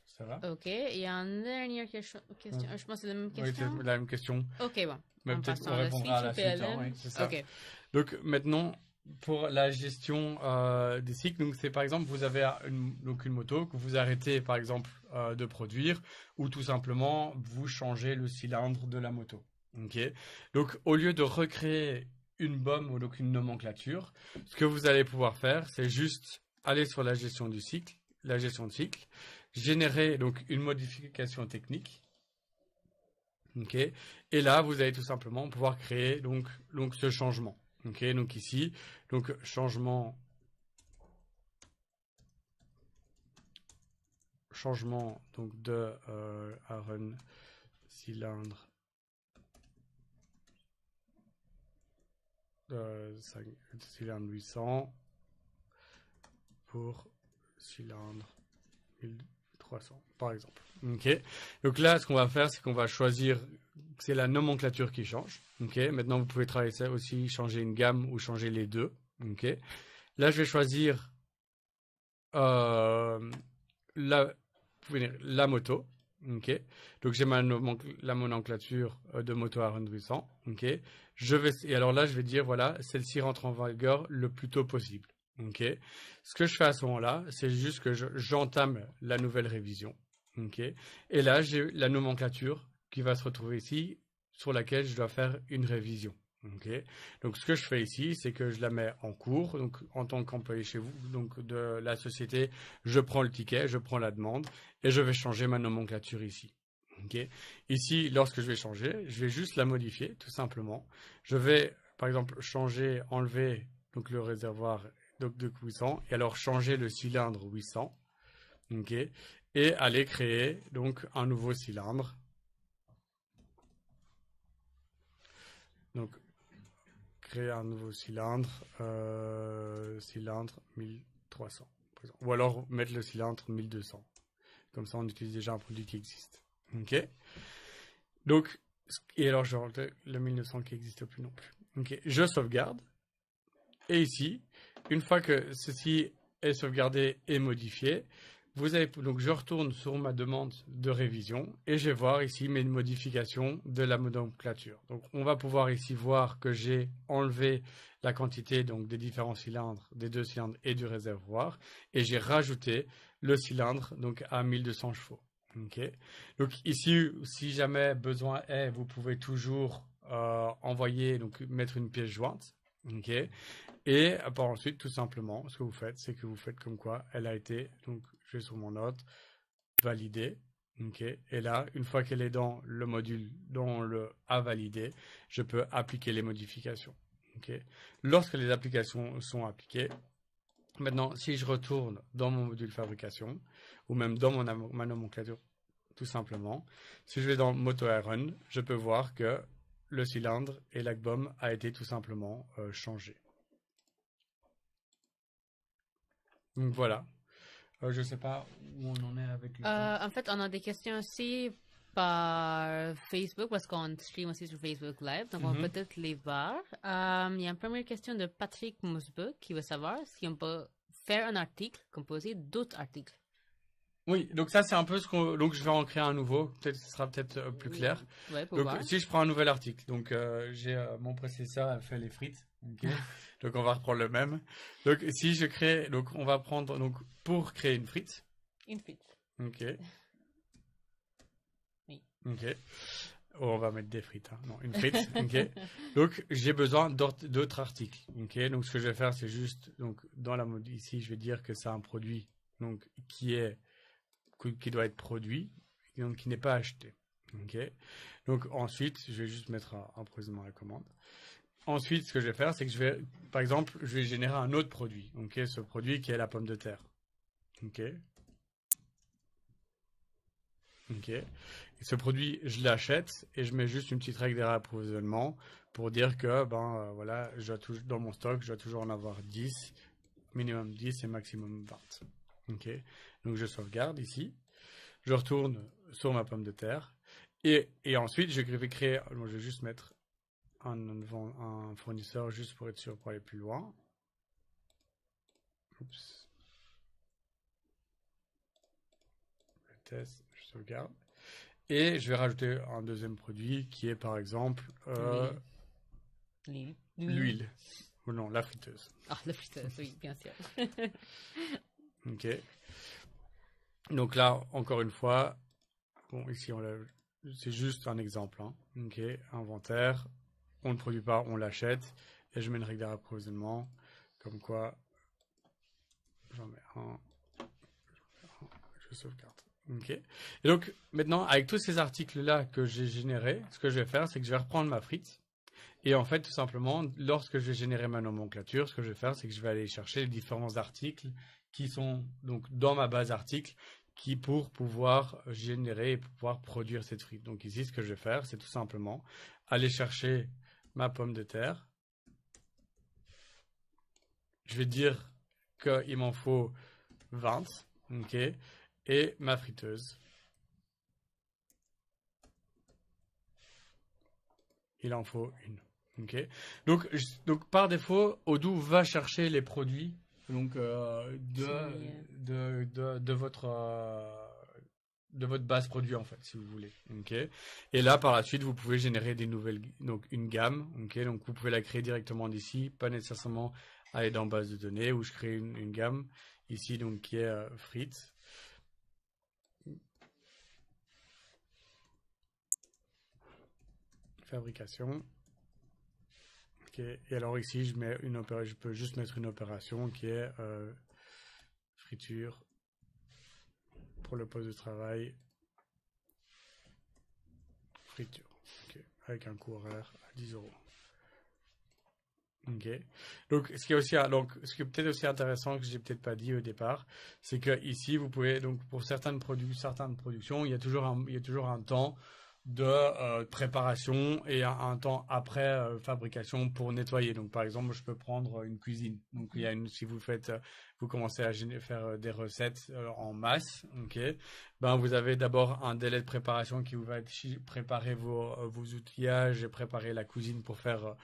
Ça va Ok, il y a une dernière question. question. Je pense que c'est la même question. Oui, c'est la même question. Ok, bon. Mais peut-être qu'on répondra à la suite. Hein, ça. Donc maintenant, pour la gestion euh, des cycles, c'est par exemple, vous avez une, donc moto que vous arrêtez par exemple euh, de produire ou tout simplement vous changez le cylindre de la moto. Donc au lieu de recréer une bombe ou donc une nomenclature, ce que vous allez pouvoir faire, c'est juste aller sur la gestion du cycle, la gestion de cycle, générer donc une modification technique Ok et là, vous allez tout simplement pouvoir créer donc, donc ce changement. ok donc ici, donc changement changement donc de euh, cylindre euh, cylindre 800 pour cylindre 1000 300, par exemple. Donc là, ce qu'on va faire, c'est qu'on va choisir, c'est la nomenclature qui change. Ok. Maintenant, vous pouvez travailler ça aussi, changer une gamme ou changer les deux. Ok. Là, je vais choisir euh, la, moto. Donc j'ai ma la nomenclature euh, de moto à Ok. Je vais, et alors là, je vais dire, voilà, celle-ci rentre en vigueur le plus tôt possible. Ce que je fais à ce moment-là, c'est juste que j'entame la nouvelle révision. Et là, j'ai la nomenclature qui va se retrouver ici, sur laquelle je dois faire une révision. Donc, ce que je fais ici, c'est que je la mets en cours. Donc, en tant qu'employé chez vous, donc de la société, je prends le ticket, je prends la demande et je vais changer ma nomenclature ici. Ici, lorsque je vais changer, je vais juste la modifier, tout simplement. Je vais, par exemple, changer, enlever le réservoir donc de 800, et alors changer le cylindre 800, ok, et aller créer donc un nouveau cylindre. Donc créer un nouveau cylindre, euh, cylindre 1300, ou alors mettre le cylindre 1200. Comme ça, on utilise déjà un produit qui existe. Ok. Donc, et alors je le 1900 qui n'existe plus non plus. Ok. Je sauvegarde. Et ici, une fois que ceci est sauvegardé et modifié, je retourne sur ma demande de révision et je vais voir ici mes modifications de la nomenclature. Donc on va pouvoir ici voir que j'ai enlevé la quantité des différents cylindres, des deux cylindres et du réservoir et j'ai rajouté le cylindre donc à 1200 chevaux. Donc ici, si jamais besoin est, vous pouvez toujours euh, envoyer mettre une pièce jointe. Et par ensuite, tout simplement, ce que vous faites, c'est que vous faites comme quoi elle a été, donc je vais sur mon note, validée. Et là, une fois qu'elle est dans le module dont le a validé, je peux appliquer les modifications. Lorsque les applications sont appliquées, maintenant, si je retourne dans mon module fabrication, ou même dans mon, ma nomenclature, tout simplement, si je vais dans Moto Run, je peux voir que le cylindre et l'album a été tout simplement euh, changé. Donc voilà. Euh, je ne sais pas où on en est avec. Les euh, en fait, on a des questions aussi par Facebook parce qu'on stream aussi sur Facebook Live, donc on peut mhm. peut-être les voir. Euh, il y a une première question de Patrick Mousbeuk qui veut savoir si on peut faire un article composé d'autres articles. Oui, donc ça c'est un peu ce qu'on. Donc je vais en créer un nouveau. Peut-être ce sera peut-être euh, plus clair. Ouais, donc si je prends un nouvel article, donc euh, j'ai euh, mon processeur a fait les frites. [LAUGHS] donc on va reprendre le même. Donc si je crée, donc on va prendre donc pour créer une frite. Une frite. Ok. [LAUGHS] Oui. Ok. Oh, on va mettre des frites. Hein. Non, une frite. [LAUGHS] ok. Donc j'ai besoin d'autres articles. Ok. Donc ce que je vais faire, c'est juste donc dans la mode ici, je vais dire que c'est un produit donc qui est qui doit être produit, donc qui n'est pas acheté. Ok. Donc ensuite, je vais juste mettre un, approvisionnement à la commande. Ensuite, ce que je vais faire, c'est que je vais, par exemple, je vais générer un autre produit. Ok, ce produit qui est la pomme de terre. Ok. Ok. ce produit, je l'achète et je mets juste une petite règle derrière approvisionnement pour dire que, ben euh, voilà, je dans mon stock, je dois toujours en avoir 10, minimum 10 et maximum 20. Ok. Donc je sauvegarde ici. Je retourne sur ma pomme de terre. Et, ensuite, je vais créer. je vais juste mettre un, fournisseur juste pour être sûr pour aller plus loin. Oups. Je je sauvegarde. Et je vais rajouter un deuxième produit qui est par exemple euh, l'huile. Ou non, la friteuse. Ah, la friteuse, oui, bien sûr. [LAUGHS] ok. Donc là, encore une fois, ici, c'est juste un exemple. Hein. inventaire, on ne produit pas, on l'achète. Et je mets une règle d'approvisionnement, comme quoi, j'en mets un, je sauvegarde. Ok. Et donc, maintenant, avec tous ces articles-là que j'ai générés, ce que je vais faire, c'est que je vais reprendre ma frite. Et en fait, tout simplement, lorsque je vais générer ma nomenclature, ce que je vais faire, c'est que je vais aller chercher les différents articles qui sont donc dans ma base article qui pour pouvoir générer et pouvoir produire cette frite. Donc ici, ce que je vais faire, c'est tout simplement aller chercher ma pomme de terre. Je vais dire qu'il m'en faut 20. OK. Et ma friteuse. Il en faut une. OK. Donc, donc par défaut, Odoo va chercher les produits donc euh, de, de, de, votre euh, de votre base produit en fait, si vous voulez. Ok. Et là, par la suite, vous pouvez générer des nouvelles donc une gamme. Ok. Donc vous pouvez la créer directement d'ici, pas nécessairement aller dans base de données où je crée une, gamme ici donc qui est euh, fritz frites. Fabrication. Et alors ici, je, mets une peux juste mettre une opération qui est euh, friture pour le poste de travail. Friture. Avec un coût horaire à 10 euros. Donc, ce qui est ce qui peut-être aussi intéressant que je j'ai peut-être pas dit au départ, c'est que ici, vous pouvez, donc, pour certaines, certains productions, il y a toujours il y a toujours un temps de euh, préparation et un, temps après euh, fabrication pour nettoyer. Donc par exemple, je peux prendre euh, une cuisine. Donc si vous faites vous commencez à faire des recettes en masse, OK Ben vous avez d'abord un délai de préparation qui vous va être préparer vos vos outillages et préparer la cuisine pour faire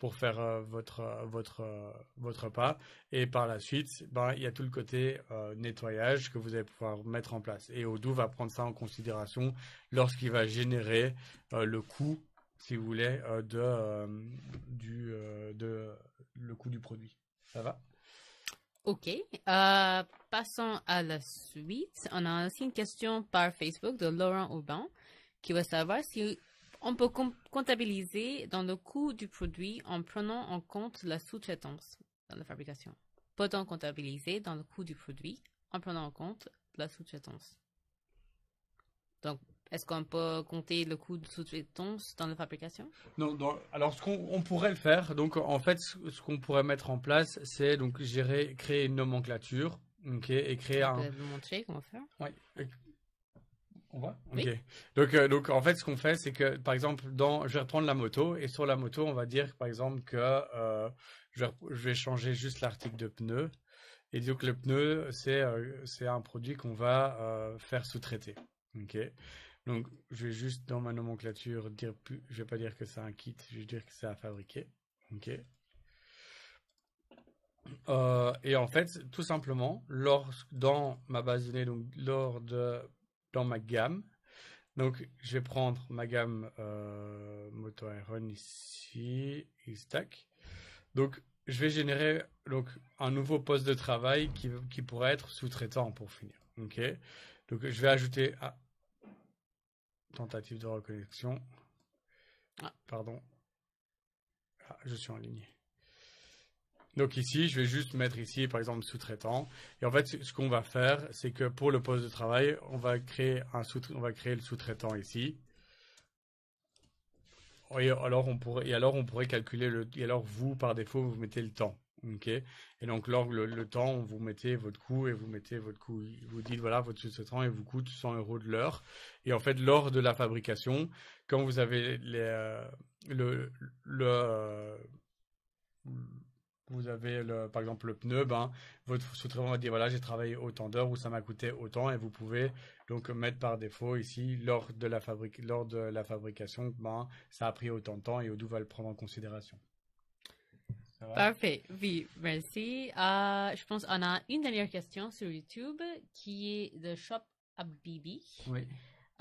pour faire euh, votre euh, votre euh, votre pas et par la suite ben il y a tout le côté nettoyage que vous allez pouvoir mettre en place et Odoo va prendre ça en considération lorsqu'il va générer le coût si vous voulez de du de le coût du produit ça va Ok, passons à la suite. On a aussi une question par Facebook de Laurent Aubin qui veut savoir si on peut comptabiliser dans le coût du produit en prenant en compte la sous-traitance dans la fabrication. Peut-on comptabiliser dans le coût du produit en prenant en compte la sous-traitance? Donc, est-ce qu'on peut compter le coût de sous-traitance dans la fabrication Non, non. alors ce qu'on pourrait faire. Donc en fait, ce, qu'on pourrait mettre en place, c'est donc gérer, créer une nomenclature, ok, et créer un. Vous montrer comment faire Oui, donc, euh, donc, en fait, ce qu'on fait, c'est que, par exemple, dans, je vais reprendre la moto, et sur la moto, on va dire, par exemple, que euh, je, vais, changer juste l'article de pneu. Et donc, le pneu, c'est euh, c'est un produit qu'on va faire sous-traiter. Ok. Donc, je vais juste, dans ma nomenclature, dire plus, je vais pas dire que c'est un kit, je vais dire que c'est à fabriquer. Ok. et en fait, tout simplement, lors, dans ma base de données, donc lors de dans ma gamme. Donc, je vais prendre ma gamme euh, Moto Iron ici, Stack. Donc, je vais générer un nouveau poste de travail qui, pourrait être sous-traitant pour finir. Ok. Donc, je vais ajouter à tentative de reconnexion. Ah. Pardon. Ah, je suis en ligne. Donc ici, je vais juste mettre ici, par exemple, sous-traitant. Et en fait, ce qu'on va faire, c'est que pour le poste de travail, on va créer, un le sous-traitant ici. Et alors, on pourrait, calculer le... Et alors, vous, par défaut, vous mettez le temps. ok et donc, lors le, temps, vous mettez votre coût et vous mettez votre coût. Vous dites, voilà, votre sous-traitant, il vous coûte 100 euros de l'heure. Et en fait, lors de la fabrication, quand vous avez euh, le... le euh, vous avez le, par exemple le pneu, ben, votre sous-traitant va dire voilà j'ai travaillé autant d'heures ou ça m'a coûté autant et vous pouvez donc mettre par défaut ici lors de la, fabrique, lors de la fabrication ben, ça a pris autant de temps et Odoo va le prendre en considération. Parfait, oui, merci. Euh, je pense qu'on a une dernière question sur YouTube qui est de Shop Abibi. Oui.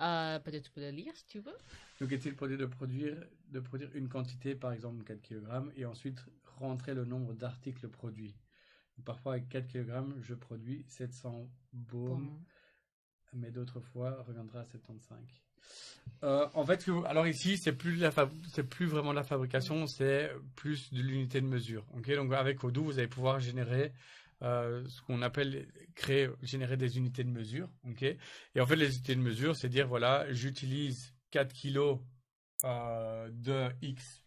Euh, peut-être tu peux le lire si tu veux. Donc est-il possible de produire, de produire une quantité, par exemple 4 kg, et ensuite rentrer le nombre d'articles produits. Parfois, avec 4 kg, je produis 700 baumes, mais d'autres fois, reviendra à 75. Euh, en fait, alors ici, c'est plus la c'est plus vraiment la fabrication, c'est plus de l'unité de mesure. Ok, donc avec Odoo, vous allez pouvoir générer euh, ce qu'on appelle créer, générer des unités de mesure. Ok, et en fait, les unités de mesure, c'est dire voilà, j'utilise 4 kg euh, de X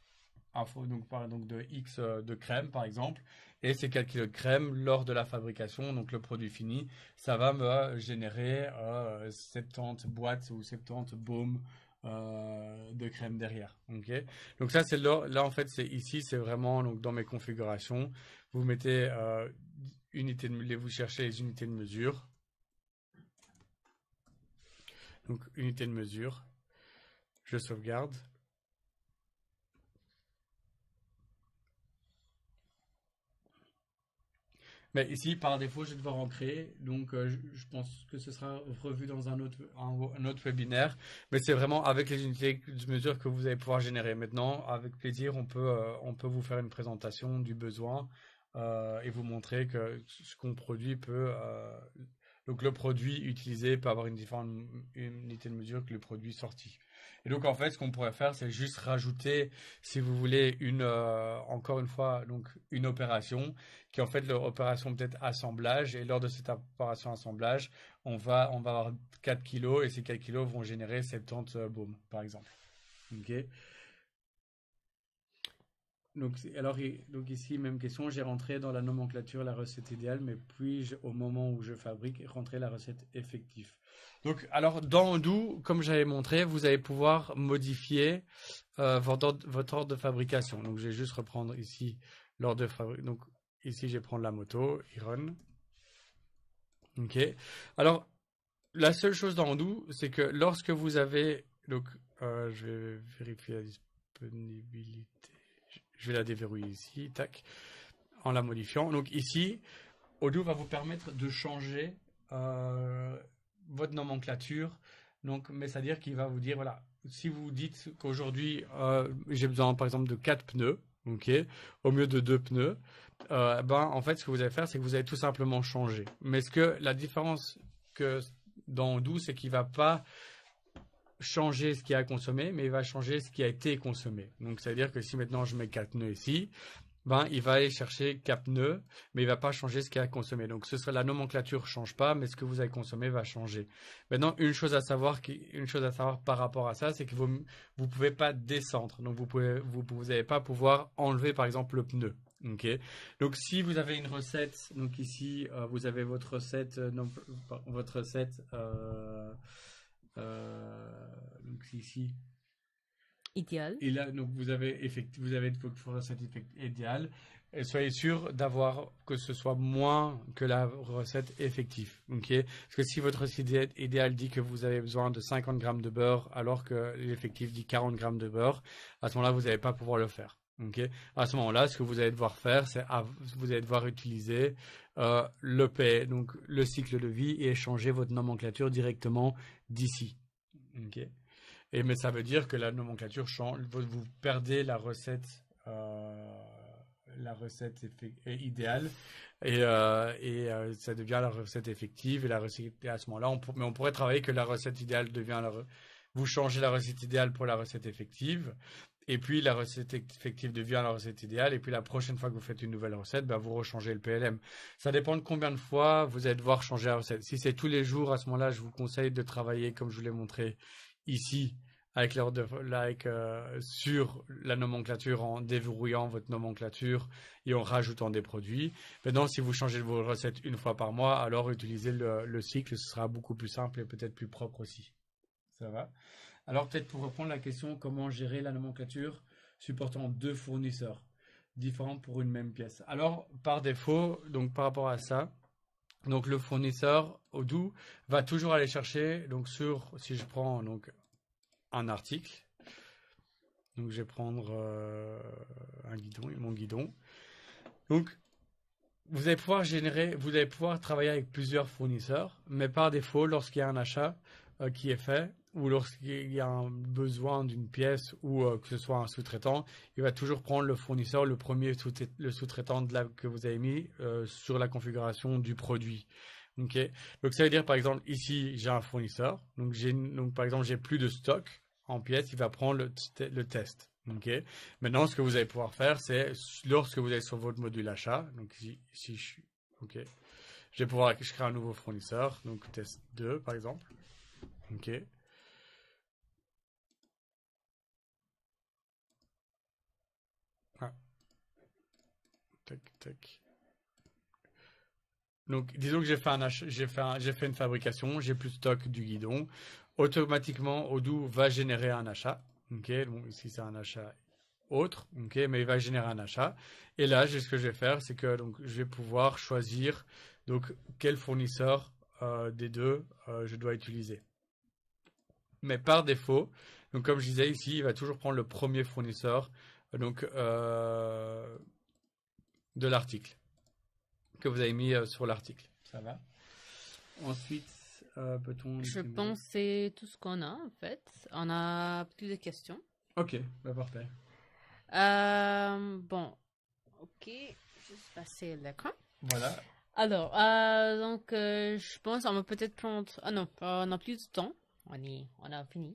info donc parler donc de X euh, de crème par exemple et ces 4 kg de crème lors de la fabrication donc le produit fini ça va me euh, générer 70 euh, boîtes ou 70 baumes de crème derrière ok donc ça c'est là, là en fait c'est ici c'est vraiment donc dans mes configurations vous mettez unité de, vous cherchez les unités de mesure donc unité de mesure je sauvegarde Mais ici, par défaut, vais devoir en créer. Donc, euh, je, pense que ce sera revu dans un autre, un, autre webinaire. Mais c'est vraiment avec les unités de mesure que vous allez pouvoir générer. Maintenant, avec plaisir, on peut, euh, on peut vous faire une présentation du besoin euh, et vous montrer que ce qu'on produit peut. donc, le produit utilisé peut avoir une différente unité de mesure que le produit sorti. Et donc en fait, ce qu'on pourrait faire, c'est juste rajouter, si vous voulez, une euh, encore une fois, donc une opération qui est en fait l'opération peut-être assemblage. Et lors de cette opération assemblage, on va on va avoir 4 kilos et ces 4 kilos vont générer 70 euh, baumes, par exemple. Ok. Donc, alors, donc ici, même question, j'ai rentré dans la nomenclature la recette idéale, mais puis-je, au moment où je fabrique, rentrer la recette effective Donc, alors, dans Andou comme j'avais montré, vous allez pouvoir modifier euh, votre, ordre, de fabrication. Donc, je vais juste reprendre ici l'ordre de fabrication. Donc, ici, je vais prendre la moto, Iron. OK. Alors, la seule chose dans Andou c'est que lorsque vous avez... Donc, euh, je vais vérifier la disponibilité. Je vais la déverrouiller ici, tac, en la modifiant. Donc ici, Odoo va vous permettre de changer euh, votre nomenclature. Donc, mais c'est-à-dire qu'il va vous dire, voilà, si vous dites qu'aujourd'hui euh, j'ai besoin par exemple de quatre pneus, ok, au mieux de deux pneus, euh, ben en fait ce que vous allez faire c'est que vous allez tout simplement changer. Mais ce que la différence que dans Odoo c'est qu'il ne va pas changer ce qui a consommé, mais il va changer ce qui a été consommé. Donc, ça veut dire que si maintenant je mets quatre pneus ici, ben, il va aller chercher cap pneus mais il va pas changer ce qui a consommé. Donc, ce serait la nomenclature change pas, mais ce que vous avez consommé va changer. Maintenant, une chose à savoir, une chose à savoir par rapport à ça, c'est que vous, vous pouvez pas descendre. Donc, vous pouvez, vous, pas pouvoir enlever, par exemple, le pneu. Ok. Donc, si vous avez une recette, donc ici, euh, vous avez votre recette, euh, votre recette, euh, euh, donc c'est ici. Idéal. Et là, donc vous avez effectivement, vous avez votre recette idéale. Et soyez sûr d'avoir que ce soit moins que la recette effective. ok Parce que si votre recette idéale dit que vous avez besoin de 50 grammes de beurre, alors que l'effectif dit 40 grammes de beurre, à ce moment-là, vous n'allez pas pouvoir le faire. ok À ce moment-là, ce que vous allez devoir faire, c'est vous allez devoir utiliser euh, le P, donc le cycle de vie, et échanger votre nomenclature directement d'ici. Et mais ça veut dire que la nomenclature change. Vous, perdez la recette, euh, la recette idéale et, euh, et euh, ça devient la recette effective et la recette à ce moment-là. On mais on pourrait travailler que la recette idéale devient la, vous changez la recette idéale pour la recette effective, et puis la recette effective devient la recette idéale. Et puis la prochaine fois que vous faites une nouvelle recette, bah, vous rechangez le PLM. Ça dépend de combien de fois vous allez devoir changer la recette. Si c'est tous les jours, à ce moment-là, je vous conseille de travailler comme je vous l'ai montré ici avec, de, euh, sur la nomenclature en déverrouillant votre nomenclature et en rajoutant des produits. Maintenant, si vous changez vos recettes une fois par mois, alors utilisez le cycle, ce sera beaucoup plus simple et peut-être plus propre aussi. Ça va alors peut-être pour reprendre la question, comment gérer la nomenclature supportant deux fournisseurs différents pour une même pièce Alors par défaut, donc par rapport à ça, donc le fournisseur Odoo va toujours aller chercher donc sur si je prends un article, donc je vais prendre euh, un guidon, mon guidon. Donc vous allez pouvoir générer, vous allez pouvoir travailler avec plusieurs fournisseurs, mais par défaut, lorsqu'il y a un achat euh, qui est fait, ou lorsqu'il y a un besoin d'une pièce ou euh, que ce soit un sous-traitant, il va toujours prendre le fournisseur, le premier sous-traitant que vous avez mis euh, sur la configuration du produit. donc ça veut dire par exemple ici j'ai un fournisseur, donc par exemple j'ai plus de stock en pièces, il va prendre le, test. OK Maintenant, ce que vous allez pouvoir faire, c'est lorsque vous êtes sur votre module achat, donc si, je ok, je vais pouvoir créer un nouveau fournisseur, donc test 2 par exemple. ok Donc, disons que j'ai fait, un j'ai fait, une fabrication, j'ai plus stock du guidon. Automatiquement, Odoo va générer un achat. Ok, donc ici c'est un achat autre, ok, mais il va générer un achat. Et là, ce que je vais faire, c'est que donc je vais pouvoir choisir donc quel fournisseur euh, des deux euh, je dois utiliser. Mais par défaut, donc comme je disais ici, il va toujours prendre le premier fournisseur. Donc euh, de l'article que vous avez mis euh, sur l'article. Ça va. Ensuite, euh, peut-on. Je pense c'est tout ce qu'on a en fait. On a plus de questions. Ok, bah, parfait. Euh, bon, ok, je vais passer l'écran. Voilà. Alors, donc, je pense on va peut-être prendre. Ah non, on a plus de temps. On, est... on a fini.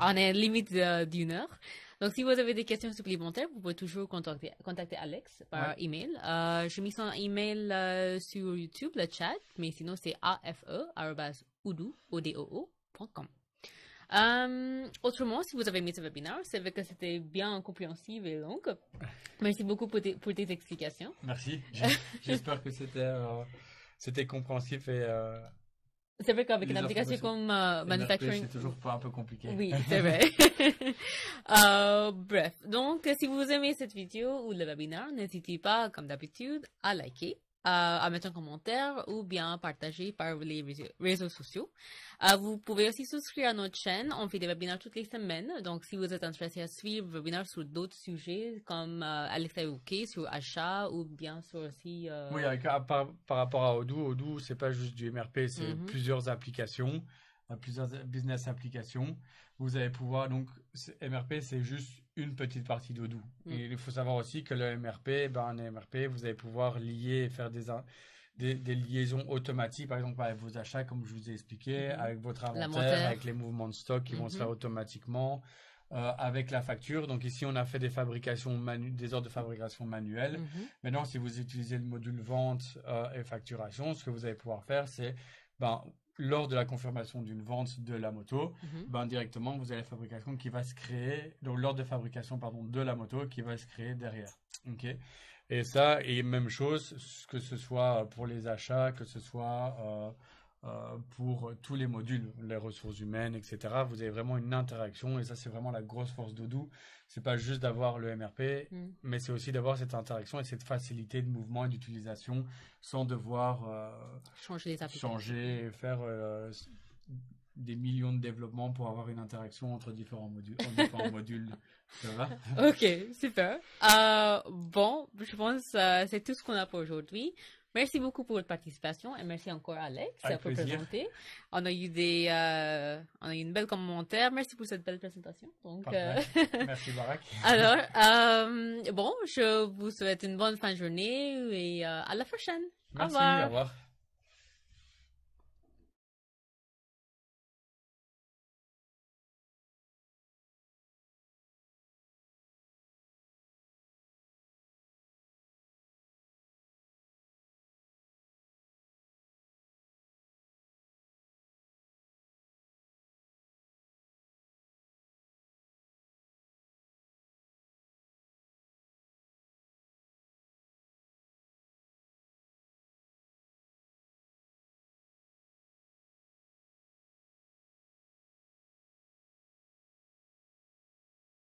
On est limite euh, d'une heure. Donc, si vous avez des questions supplémentaires, vous pouvez toujours contacter, Alex par email. Euh, je mets son email euh, sur YouTube, le chat, mais sinon c'est afe.udoo.com. autrement, si vous avez aimé ce webinaire, c'est vrai que c'était bien compréhensif et long. Merci beaucoup pour tes, explications. Merci. [LAUGHS] J'espère que c'était compréhensif et c'est vrai qu'avec une application comme euh, Manufacturing. C'est toujours un peu compliqué. Oui, [LAUGHS] c'est vrai. [LAUGHS] euh, bref, donc si vous aimez cette vidéo ou le webinaire, n'hésitez pas, comme d'habitude, à liker, euh, à mettre un commentaire ou bien partager par les réseaux, sociaux. Euh, vous pouvez aussi souscrire à notre chaîne. On fait des webinaires toutes les semaines. Donc, si vous êtes intéressé à suivre webinaires sur d'autres sujets, comme euh, Alex a évoqué, sur achat ou bien sur aussi... Oui, ah, par, rapport à Odoo, Odoo, c'est pas juste du MRP, c'est mm-hmm. plusieurs applications plusieurs business applications. Vous allez pouvoir, donc, MRP, c'est juste une petite partie de mm. tout il faut savoir aussi que le MRP, ben, un MRP, vous allez pouvoir lier et faire des, des, liaisons automatiques, par exemple, avec vos achats, comme je vous ai expliqué, mm-hmm. avec votre inventaire, avec les mouvements de stock qui vont se mm-hmm. faire automatiquement. Euh, avec la facture. Donc ici, on a fait des fabrications manu des ordres de fabrication manuels. Mm-hmm. Maintenant, si vous utilisez le module vente euh, et facturation, ce que vous allez pouvoir faire, c'est ben lors de la confirmation d'une vente de la moto, mhm. ben, directement vous avez la fabrication qui va se créer, donc l'ordre de fabrication pardon de la moto qui va se créer derrière. Et ça et même chose que ce soit pour les achats, que ce soit euh, euh, pour tous les modules, les ressources humaines, etc. Vous avez vraiment une interaction et ça c'est vraiment la grosse force d'Odoo, c'est pas juste d'avoir le MRP, mm. mais c'est aussi d'avoir cette interaction et cette facilité de mouvement et d'utilisation sans devoir euh, changer les Changer et faire euh, des millions de développements pour avoir une interaction entre différents [LAUGHS] modules. modules. Ok, super. Euh, bon, je pense que c'est tout ce qu'on a pour aujourd'hui. Merci beaucoup pour votre participation et merci encore Alex pour présenter. On a eu des, euh, on a eu une belle commentaire. Merci pour cette belle présentation. Donc, euh, [LAUGHS] merci Barack. [LAUGHS] Alors, euh, bon, je vous souhaite une bonne fin de journée et euh, à la prochaine. Merci, Au revoir.